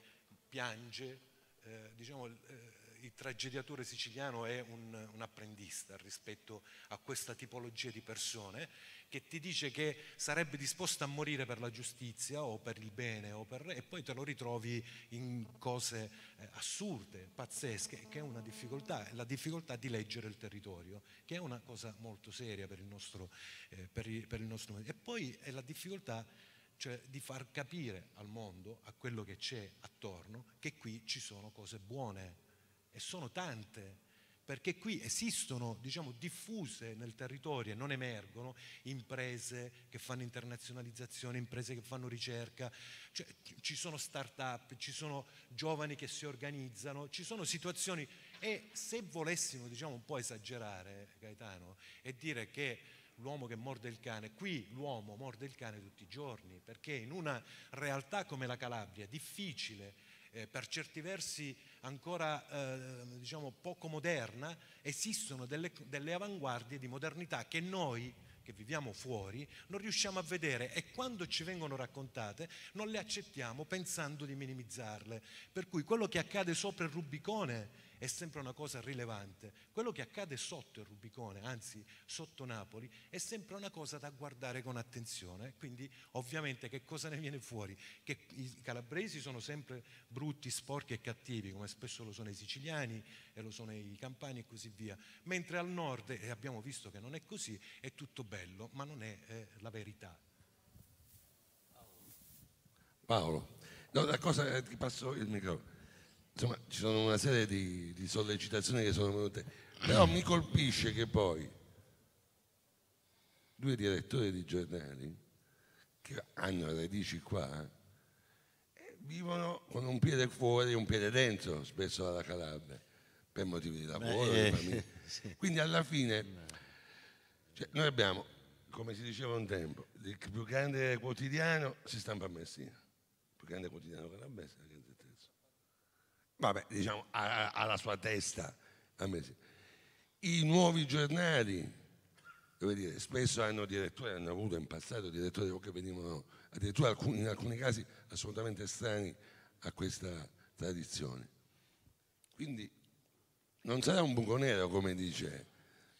piange, eh, diciamo, eh, il tragediatore siciliano è un, un apprendista rispetto a questa tipologia di persone che ti dice che sarebbe disposto a morire per la giustizia o per il bene per... e poi te lo ritrovi in cose eh, assurde, pazzesche, che è una difficoltà, la difficoltà di leggere il territorio, che è una cosa molto seria per il nostro, eh, per il, per il nostro... E poi è la difficoltà cioè di far capire al mondo, a quello che c'è attorno, che qui ci sono cose buone e sono tante perché qui esistono, diciamo, diffuse nel territorio e non emergono imprese che fanno internazionalizzazione, imprese che fanno ricerca, cioè, ci sono start-up, ci sono giovani che si organizzano, ci sono situazioni e se volessimo, diciamo, un po' esagerare, Gaetano, e dire che l'uomo che morde il cane, qui l'uomo morde il cane tutti i giorni, perché in una realtà come la Calabria è difficile eh, per certi versi ancora eh, diciamo, poco moderna, esistono delle, delle avanguardie di modernità che noi che viviamo fuori non riusciamo a vedere e quando ci vengono raccontate non le accettiamo pensando di minimizzarle. Per cui quello che accade sopra il Rubicone è sempre una cosa rilevante. Quello che accade sotto il Rubicone, anzi sotto Napoli, è sempre una cosa da guardare con attenzione. Quindi ovviamente che cosa ne viene fuori? Che i calabresi sono sempre brutti, sporchi e cattivi, come spesso lo sono i siciliani e lo sono i campani e così via. Mentre al nord, e abbiamo visto che non è così, è tutto bello, ma non è eh, la verità. Paolo, no, la cosa, eh, ti passo il microfono insomma ci sono una serie di, di sollecitazioni che sono venute, però mi colpisce che poi due direttori di giornali che hanno radici qua eh, vivono con un piede fuori e un piede dentro spesso alla Calabria per motivi di lavoro, Beh, di eh, famiglia. Sì. Quindi alla fine cioè, noi abbiamo, come si diceva un tempo, il più grande quotidiano si stampa a Messina, il più grande quotidiano calabrese, vabbè, diciamo, ha, la sua testa. A I nuovi giornali, dire, spesso hanno direttori, hanno avuto in passato direttori che venivano addirittura alcuni, in alcuni casi assolutamente strani a questa tradizione. Quindi non sarà un buco nero come dice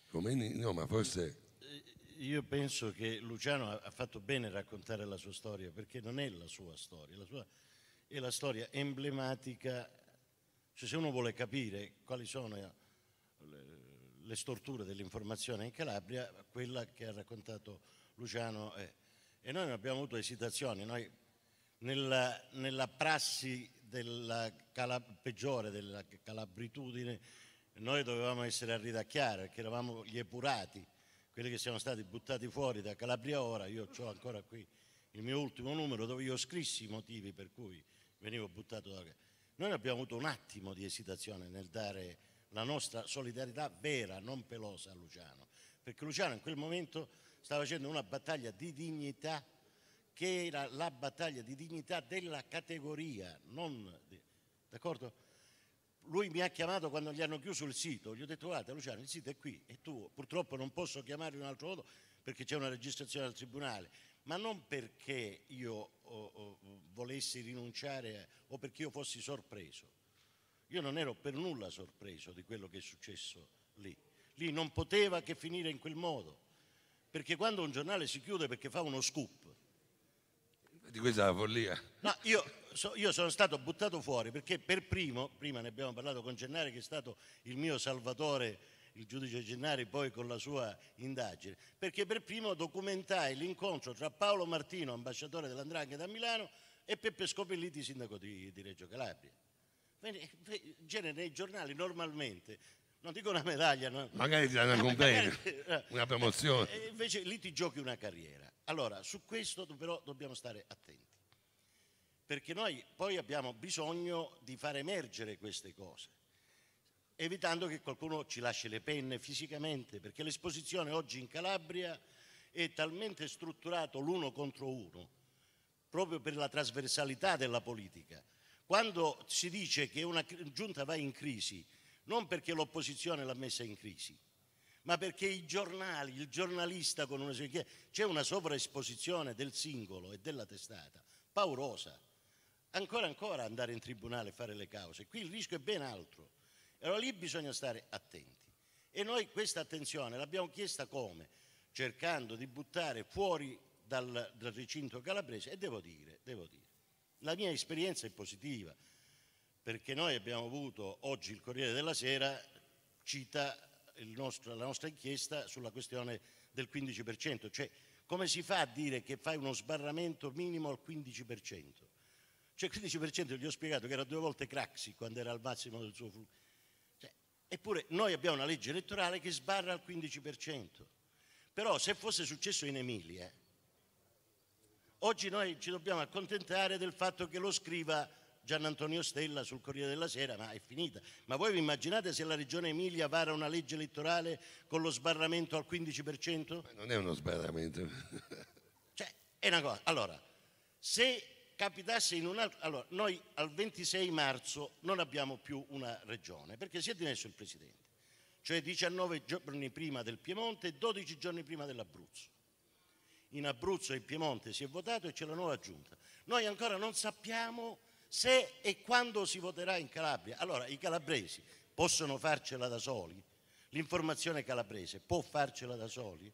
Comeni, no, ma forse... Eh, io penso che Luciano ha fatto bene a raccontare la sua storia, perché non è la sua storia, la sua è la storia emblematica cioè, se uno vuole capire quali sono eh, le storture dell'informazione in Calabria, quella che ha raccontato Luciano è. E noi non abbiamo avuto esitazioni, noi nella, nella prassi della peggiore della calabritudine noi dovevamo essere a ridacchiare perché eravamo gli epurati, quelli che siamo stati buttati fuori da Calabria ora, io ho ancora qui il mio ultimo numero dove io scrissi i motivi per cui venivo buttato da Calabria noi abbiamo avuto un attimo di esitazione nel dare la nostra solidarietà vera, non pelosa a Luciano, perché Luciano in quel momento stava facendo una battaglia di dignità che era la battaglia di dignità della categoria, non... d'accordo? Lui mi ha chiamato quando gli hanno chiuso il sito, gli ho detto guarda Luciano il sito è qui, è tuo, purtroppo non posso chiamarli in un altro modo perché c'è una registrazione al tribunale, ma non perché io oh, oh, volessi rinunciare o perché io fossi sorpreso. Io non ero per nulla sorpreso di quello che è successo lì. Lì non poteva che finire in quel modo, perché quando un giornale si chiude perché fa uno scoop. Di questa follia. No, io, so, io sono stato buttato fuori perché per primo, prima ne abbiamo parlato con Gennari che è stato il mio salvatore il giudice Gennari poi con la sua indagine, perché per primo documentai l'incontro tra Paolo Martino, ambasciatore dell'Andrangheta a Milano, e Peppe Scopelliti, sindaco di, di Reggio Calabria. Genere nei giornali normalmente non dico una medaglia, no? magari ti danno un bene, una promozione. Eh, invece lì ti giochi una carriera. Allora, su questo però dobbiamo stare attenti, perché noi poi abbiamo bisogno di far emergere queste cose evitando che qualcuno ci lasci le penne fisicamente, perché l'esposizione oggi in Calabria è talmente strutturato l'uno contro uno, proprio per la trasversalità della politica. Quando si dice che una giunta va in crisi, non perché l'opposizione l'ha messa in crisi, ma perché i giornali, il giornalista con una c'è una sovraesposizione del singolo e della testata paurosa. Ancora ancora andare in tribunale e fare le cause, qui il rischio è ben altro. Allora lì bisogna stare attenti. E noi questa attenzione l'abbiamo chiesta come? Cercando di buttare fuori dal, dal recinto calabrese e devo dire, devo dire, la mia esperienza è positiva perché noi abbiamo avuto oggi il Corriere della Sera cita nostro, la nostra inchiesta sulla questione del 15%, cioè come si fa a dire che fai uno sbarramento minimo al 15%? Cioè il 15% gli ho spiegato che era due volte Craxi quando era al massimo del suo flusso Eppure noi abbiamo una legge elettorale che sbarra al 15%. Però se fosse successo in Emilia, eh, oggi noi ci dobbiamo accontentare del fatto che lo scriva Gian Antonio Stella sul Corriere della Sera, ma è finita. Ma voi vi immaginate se la Regione Emilia vara una legge elettorale con lo sbarramento al 15%? Ma non è uno sbarramento. cioè, è una cosa. Allora, se capitasse in un'altra... Allora, noi al 26 marzo non abbiamo più una regione, perché si è dimesso il Presidente, cioè 19 giorni prima del Piemonte e 12 giorni prima dell'Abruzzo. In Abruzzo e in Piemonte si è votato e c'è la nuova giunta. Noi ancora non sappiamo se e quando si voterà in Calabria. Allora, i calabresi possono farcela da soli? L'informazione calabrese può farcela da soli?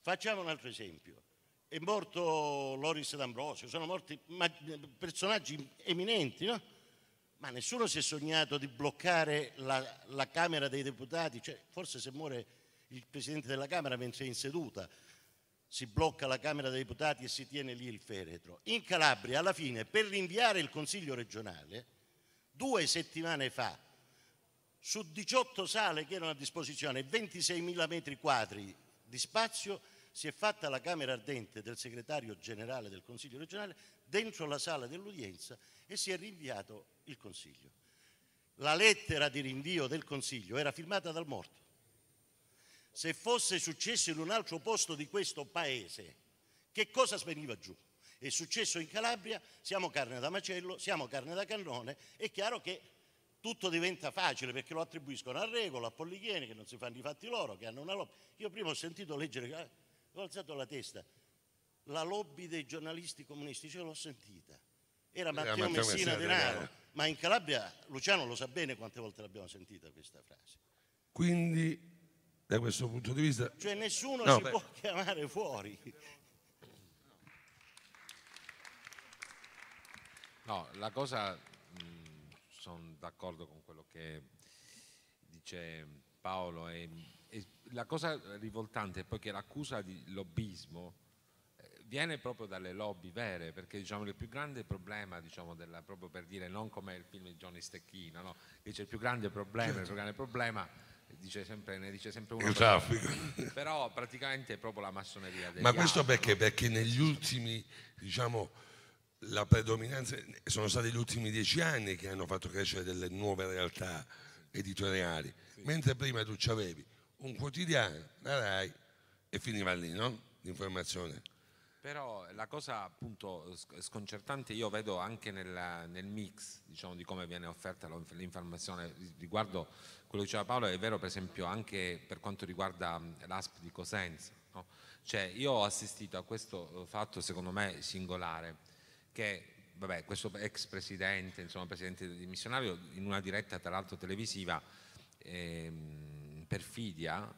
Facciamo un altro esempio è morto Loris D'Ambrosio, sono morti personaggi eminenti, no? ma nessuno si è sognato di bloccare la, la Camera dei Deputati, cioè, forse se muore il Presidente della Camera mentre è in seduta si blocca la Camera dei Deputati e si tiene lì il feretro. In Calabria alla fine per rinviare il Consiglio regionale, due settimane fa, su 18 sale che erano a disposizione, 26.000 metri quadri di spazio, si è fatta la camera ardente del segretario generale del Consiglio regionale dentro la sala dell'udienza e si è rinviato il Consiglio. La lettera di rinvio del Consiglio era firmata dal morto. Se fosse successo in un altro posto di questo paese, che cosa sveniva giù? È successo in Calabria, siamo carne da macello, siamo carne da cannone, è chiaro che tutto diventa facile perché lo attribuiscono a Regola, a Pollichieni, che non si fanno i fatti loro, che hanno una lobby. Io prima ho sentito leggere ho alzato la testa, la lobby dei giornalisti comunisti, ce l'ho sentita. Era Matteo, Era Matteo Messina, Messina Denaro, ma in Calabria Luciano lo sa bene quante volte l'abbiamo sentita questa frase. Quindi da questo punto di vista... Cioè nessuno no, si beh. può chiamare fuori. No, la cosa, sono d'accordo con quello che dice Paolo, e la cosa rivoltante è poi che l'accusa di lobbismo eh, viene proprio dalle lobby vere, perché diciamo, il più grande problema, diciamo, della, proprio per dire non come il film di Johnny Stecchino, no? dice il più grande problema, il più grande problema dice sempre, ne dice sempre uno. Il traffico. Però, però praticamente è proprio la massoneria. Ma questo altri, perché? No? Perché negli ultimi, diciamo, la predominanza, sono stati gli ultimi dieci anni che hanno fatto crescere delle nuove realtà editoriali, sì. mentre prima tu ci avevi un quotidiano, la RAI, e finiva lì, no? L'informazione. Però la cosa appunto sconcertante io vedo anche nella, nel mix diciamo, di come viene offerta l'informazione riguardo quello che diceva Paolo, è vero per esempio anche per quanto riguarda l'ASP di Cosenza. No? Cioè, io ho assistito a questo uh, fatto secondo me singolare, che vabbè, questo ex presidente, insomma presidente missionario, in una diretta tra l'altro televisiva, ehm, perfidia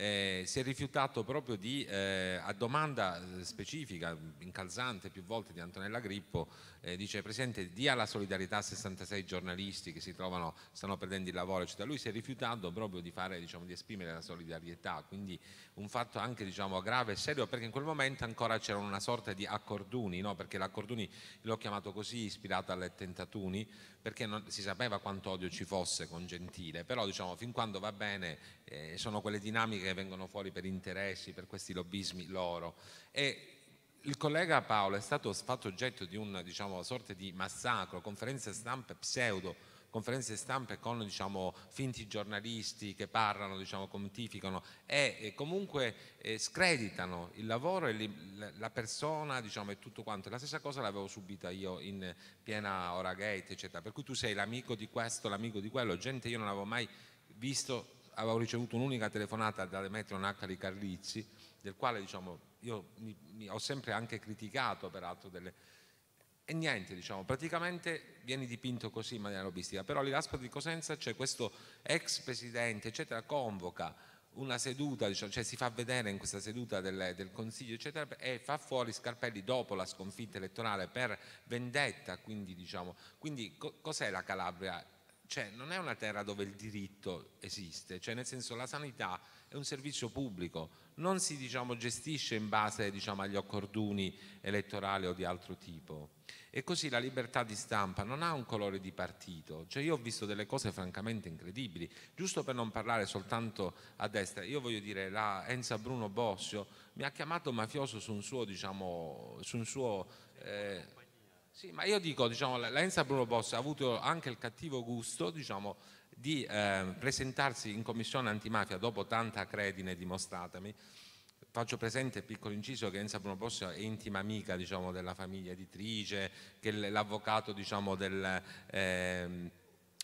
eh, si è rifiutato proprio di, eh, a domanda eh, specifica, incalzante più volte di Antonella Grippo, eh, dice Presidente dia la solidarietà a 66 giornalisti che si trovano, stanno perdendo il lavoro, eccetera. lui si è rifiutato proprio di, fare, diciamo, di esprimere la solidarietà, quindi un fatto anche diciamo, grave e serio perché in quel momento ancora c'era una sorta di accorduni, no? perché l'accorduni l'ho chiamato così ispirato alle tentatuni, perché non, si sapeva quanto odio ci fosse con Gentile, però diciamo, fin quando va bene eh, sono quelle dinamiche che vengono fuori per interessi, per questi lobbismi loro. E il collega Paolo è stato fatto oggetto di una diciamo, sorta di massacro, conferenze stampe pseudo conferenze stampe con diciamo, finti giornalisti che parlano, diciamo, pontificano e, e comunque eh, screditano il lavoro e li, la, persona diciamo, e tutto quanto. La stessa cosa l'avevo subita io in piena Oragate, eccetera. Per cui tu sei l'amico di questo, l'amico di quello, gente io non avevo mai visto avevo ricevuto un'unica telefonata da Demetrio Naccari Carlizzi, del quale diciamo, io mi, mi ho sempre anche criticato peraltro delle... E niente, diciamo, praticamente viene dipinto così in maniera lobbistica, però all'Iraspo di Cosenza c'è questo ex presidente, eccetera, convoca una seduta, diciamo, cioè si fa vedere in questa seduta del, del Consiglio, eccetera, e fa fuori Scarpelli dopo la sconfitta elettorale per vendetta, quindi diciamo, quindi co- cos'è la Calabria cioè, non è una terra dove il diritto esiste, cioè, nel senso la sanità è un servizio pubblico, non si diciamo, gestisce in base diciamo, agli accorduni elettorali o di altro tipo. E così la libertà di stampa non ha un colore di partito, cioè, io ho visto delle cose francamente incredibili, giusto per non parlare soltanto a destra, io voglio dire la Enza Bruno Bossio mi ha chiamato mafioso su un suo, diciamo, su un suo eh, sì, ma io dico, diciamo, l'Ensa Bruno Boss ha avuto anche il cattivo gusto, diciamo, di eh, presentarsi in commissione antimafia dopo tanta credine dimostratami. Faccio presente, piccolo inciso, che Enza Bruno Boss è intima amica diciamo, della famiglia editrice, che l'avvocato diciamo, del, eh,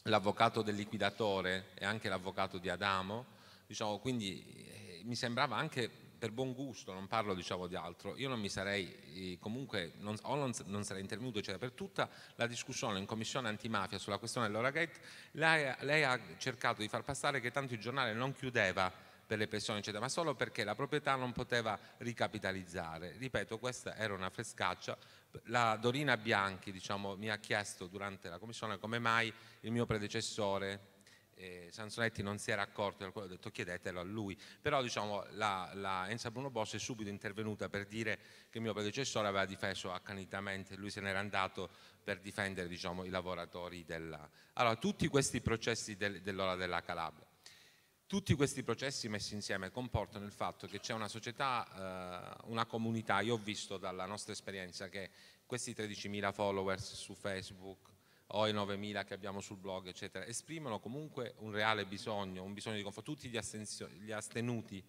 del, liquidatore è anche l'avvocato di Adamo, diciamo, quindi eh, mi sembrava anche per buon gusto, non parlo diciamo di altro, io non mi sarei comunque, non, o non, non sarei intervenuto, cioè per tutta la discussione in commissione antimafia sulla questione dell'ora gate, lei, lei ha cercato di far passare che tanto il giornale non chiudeva per le persone eccetera, ma solo perché la proprietà non poteva ricapitalizzare. Ripeto, questa era una frescaccia. La Dorina Bianchi diciamo, mi ha chiesto durante la commissione come mai il mio predecessore, eh, Sansonetti non si era accorto di quello, ho detto chiedetelo a lui, però diciamo la, la Enza Bruno Boss è subito intervenuta per dire che mio predecessore aveva difeso accanitamente, lui se n'era andato per difendere diciamo, i lavoratori della... Allora tutti questi processi del, dell'ora della Calabria, tutti questi processi messi insieme comportano il fatto che c'è una società, eh, una comunità, io ho visto dalla nostra esperienza che questi 13.000 followers su Facebook, o i 9.000 che abbiamo sul blog, eccetera, esprimono comunque un reale bisogno, un bisogno di conforto. Tutti gli, gli astenuti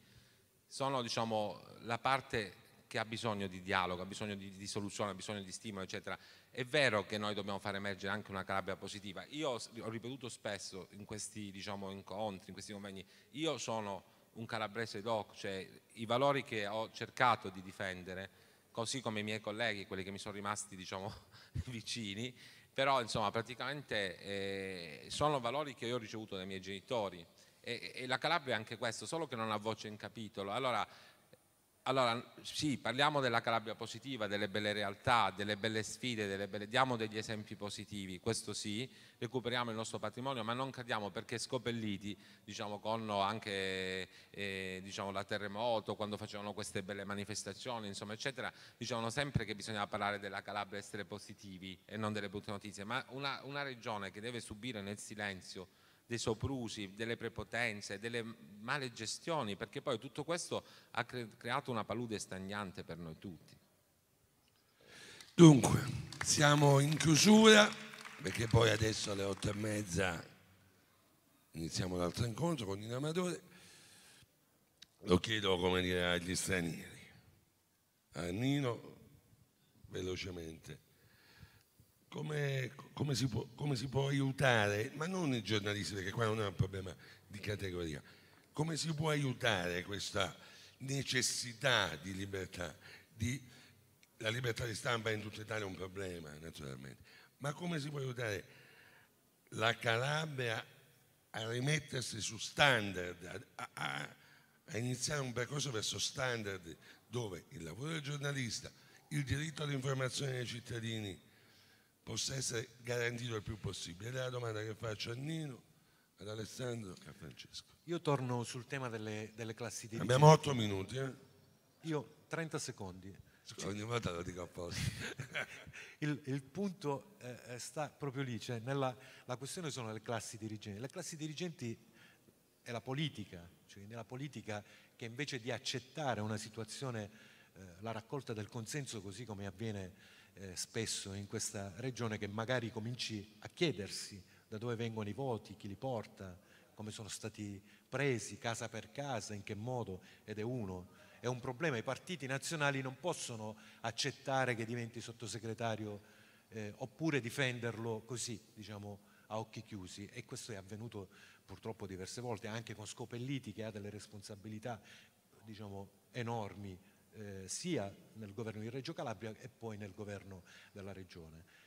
sono diciamo, la parte che ha bisogno di dialogo, ha bisogno di, di, soluzione, ha bisogno di stimolo, eccetera. È vero che noi dobbiamo far emergere anche una Calabria positiva. Io ho ripetuto spesso in questi diciamo, incontri, in questi convegni, io sono un calabrese doc, cioè i valori che ho cercato di difendere, così come i miei colleghi, quelli che mi sono rimasti diciamo, vicini, però insomma praticamente eh, sono valori che io ho ricevuto dai miei genitori e, e, la Calabria è anche questo, solo che non ha voce in capitolo. Allora allora, sì, parliamo della Calabria positiva, delle belle realtà, delle belle sfide, delle belle... diamo degli esempi positivi, questo sì, recuperiamo il nostro patrimonio, ma non cadiamo perché scopelliti, diciamo, con anche eh, diciamo, la terremoto, quando facevano queste belle manifestazioni, insomma, eccetera, dicevano sempre che bisognava parlare della Calabria essere positivi e non delle brutte notizie, ma una, una regione che deve subire nel silenzio dei soprusi, delle prepotenze, delle male gestioni, perché poi tutto questo ha creato una palude stagnante per noi tutti. Dunque, siamo in chiusura, perché poi adesso alle otto e mezza iniziamo l'altro incontro con Nino Amadore. Lo chiedo, come dire, agli stranieri. A Nino, velocemente come, come, si può, come, si può, aiutare, ma non i giornalisti, perché qua non è un problema di categoria, come si può aiutare questa necessità di libertà? Di, la libertà di stampa in tutta Italia è un problema, naturalmente, ma come si può aiutare la Calabria a rimettersi su standard, a, a, a iniziare un percorso verso standard dove il lavoro del giornalista, il diritto all'informazione dei cittadini, possa essere garantito il più possibile. Ed è la domanda che faccio a Nino, ad Alessandro e a Francesco. Io torno sul tema delle, delle classi dirigenti. Abbiamo 8 minuti. Eh? Io 30 secondi. Scusa, ogni volta lo dico apposta. il, il punto eh, eh, sta proprio lì, cioè nella, la questione sono le classi dirigenti. Le classi dirigenti è la politica, cioè nella politica che invece di accettare una situazione, eh, la raccolta del consenso così come avviene eh, spesso in questa regione che magari cominci a chiedersi da dove vengono i voti, chi li porta, come sono stati presi casa per casa, in che modo, ed è uno. È un problema, i partiti nazionali non possono accettare che diventi sottosegretario eh, oppure difenderlo così, diciamo, a occhi chiusi e questo è avvenuto purtroppo diverse volte anche con Scopelliti che ha delle responsabilità diciamo enormi eh, sia nel governo di Reggio Calabria e poi nel governo della regione.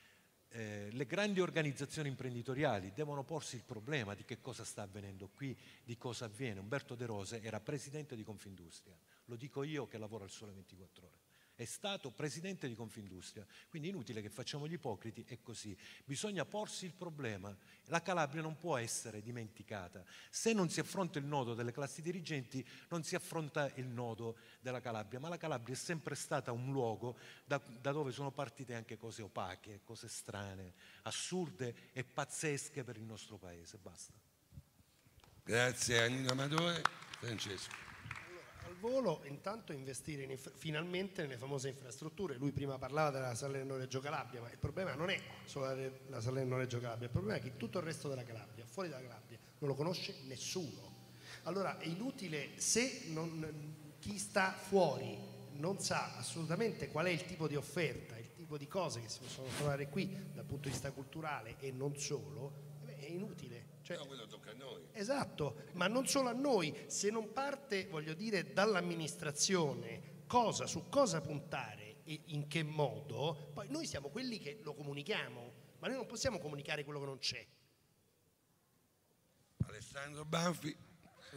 Eh, le grandi organizzazioni imprenditoriali devono porsi il problema di che cosa sta avvenendo qui, di cosa avviene. Umberto De Rose era presidente di Confindustria, lo dico io che lavoro al sole 24 ore è stato presidente di Confindustria. Quindi inutile che facciamo gli ipocriti, è così. Bisogna porsi il problema. La Calabria non può essere dimenticata. Se non si affronta il nodo delle classi dirigenti, non si affronta il nodo della Calabria. Ma la Calabria è sempre stata un luogo da, da dove sono partite anche cose opache, cose strane, assurde e pazzesche per il nostro paese. Basta. Grazie Anino Amadore, Francesco volo, intanto investire in finalmente nelle famose infrastrutture. Lui prima parlava della Salerno-Reggio Calabria, ma il problema non è solo la Salerno-Reggio Calabria, il problema è che tutto il resto della Calabria, fuori dalla Calabria, non lo conosce nessuno. Allora è inutile se non, chi sta fuori non sa assolutamente qual è il tipo di offerta, il tipo di cose che si possono trovare qui dal punto di vista culturale e non solo, eh è inutile cioè, no, quello tocca a noi. Esatto, ma non solo a noi, se non parte, voglio dire, dall'amministrazione cosa, su cosa puntare e in che modo, poi noi siamo quelli che lo comunichiamo, ma noi non possiamo comunicare quello che non c'è. Alessandro Banfi.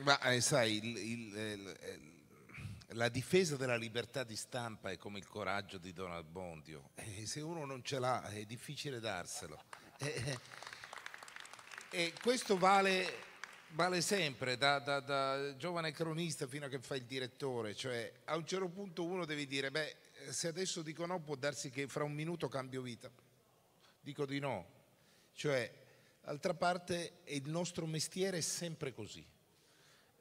Ma eh, sai, il, il, eh, il, eh, la difesa della libertà di stampa è come il coraggio di Donald Bondio. Eh, se uno non ce l'ha è difficile darselo. Eh, eh e questo vale, vale sempre, da, da, da, giovane cronista fino a che fa il direttore, cioè a un certo punto uno deve dire, beh, se adesso dico no può darsi che fra un minuto cambio vita. Dico di no. Cioè, d'altra parte il nostro mestiere è sempre così.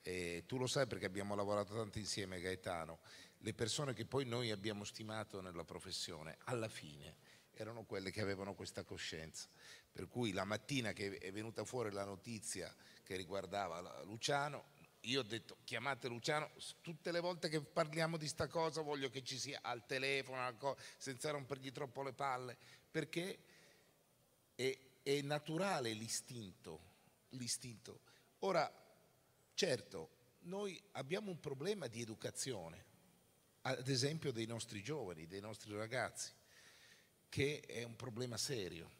E tu lo sai perché abbiamo lavorato tanto insieme Gaetano, le persone che poi noi abbiamo stimato nella professione, alla fine erano quelle che avevano questa coscienza. Per cui la mattina che è venuta fuori la notizia che riguardava Luciano, io ho detto chiamate Luciano, tutte le volte che parliamo di sta cosa voglio che ci sia al telefono, cosa, senza rompergli troppo le palle, perché è, è naturale l'istinto, l'istinto. Ora, certo, noi abbiamo un problema di educazione, ad esempio dei nostri giovani, dei nostri ragazzi, che è un problema serio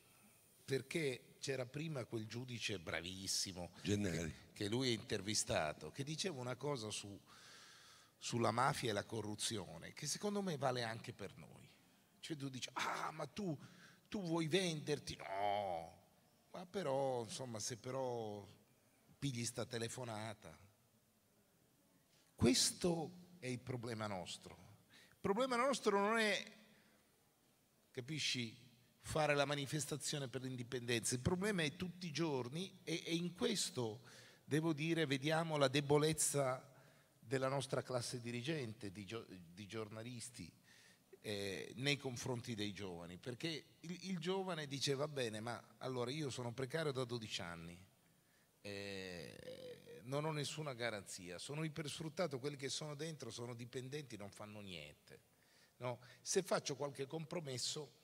perché c'era prima quel giudice bravissimo che, che, lui ha intervistato, che diceva una cosa su, sulla mafia e la corruzione, che secondo me vale anche per noi. Cioè tu dici, ah ma tu, tu vuoi venderti? No, ma però insomma se però pigli sta telefonata. Questo è il problema nostro. Il problema nostro non è, capisci, fare la manifestazione per l'indipendenza. Il problema è tutti i giorni e, e in questo, devo dire, vediamo la debolezza della nostra classe dirigente, di, gio di giornalisti, eh, nei confronti dei giovani, perché il, il, giovane dice va bene, ma allora io sono precario da 12 anni, eh, non ho nessuna garanzia, sono ipersfruttato, quelli che sono dentro sono dipendenti, non fanno niente. No? Se faccio qualche compromesso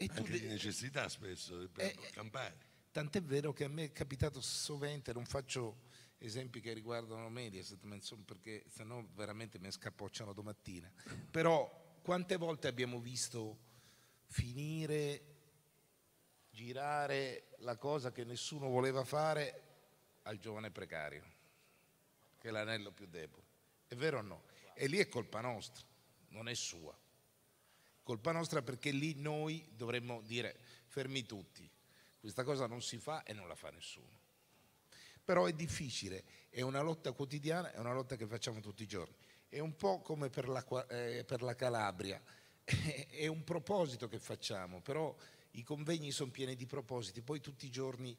e Anche di necessità spesso eh, per eh, eh, campare. Tant'è vero che a me è capitato sovente, non faccio esempi che riguardano Mediaset, perché sennò veramente mi scappocciano domattina. Però quante volte abbiamo visto finire, girare la cosa che nessuno voleva fare al giovane precario, che è l'anello più debole. È vero o no? E lì è colpa nostra, non è sua colpa nostra perché lì noi dovremmo dire fermi tutti, questa cosa non si fa e non la fa nessuno. Però è difficile, è una lotta quotidiana, è una lotta che facciamo tutti i giorni. È un po' come per la, eh, per la Calabria, è un proposito che facciamo, però i convegni sono pieni di propositi, poi tutti i giorni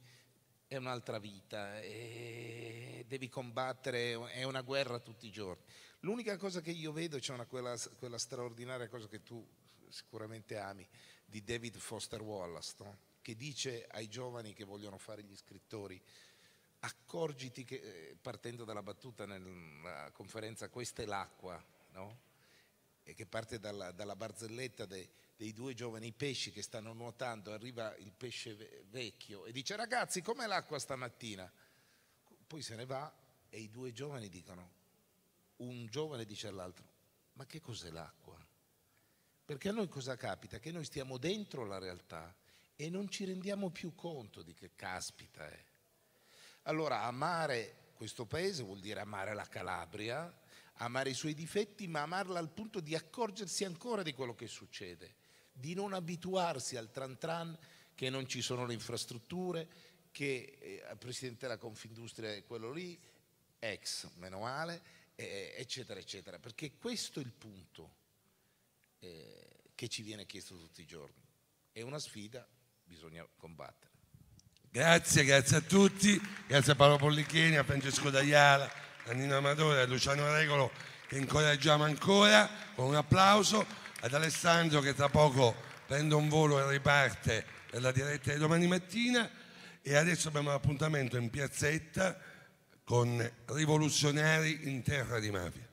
è un'altra vita, devi combattere, è una guerra tutti i giorni. L'unica cosa che io vedo, c'è una, quella, quella straordinaria cosa che tu sicuramente ami, di David Foster Wallace, no? che dice ai giovani che vogliono fare gli scrittori, accorgiti che, eh, partendo dalla battuta nella conferenza, questa è l'acqua, no? e che parte dalla, dalla barzelletta de, dei due giovani pesci che stanno nuotando, arriva il pesce vecchio e dice ragazzi com'è l'acqua stamattina? Poi se ne va e i due giovani dicono, un giovane dice all'altro, ma che cos'è l'acqua? Perché a noi cosa capita? Che noi stiamo dentro la realtà e non ci rendiamo più conto di che caspita è. Allora amare questo paese vuol dire amare la Calabria, amare i suoi difetti, ma amarla al punto di accorgersi ancora di quello che succede, di non abituarsi al tran tran che non ci sono le infrastrutture, che eh, il presidente della Confindustria è quello lì, ex, meno male, eccetera, eccetera. Perché questo è il punto. Eh, che ci viene chiesto tutti i giorni. È una sfida, bisogna combattere. Grazie, grazie a tutti, grazie a Paolo Pollichini, a Francesco D'Aiala, a Nino Amadore, a Luciano Regolo che incoraggiamo ancora con un applauso, ad Alessandro che tra poco prende un volo e riparte per la diretta di domani mattina e adesso abbiamo l'appuntamento in piazzetta con rivoluzionari in terra di mafia.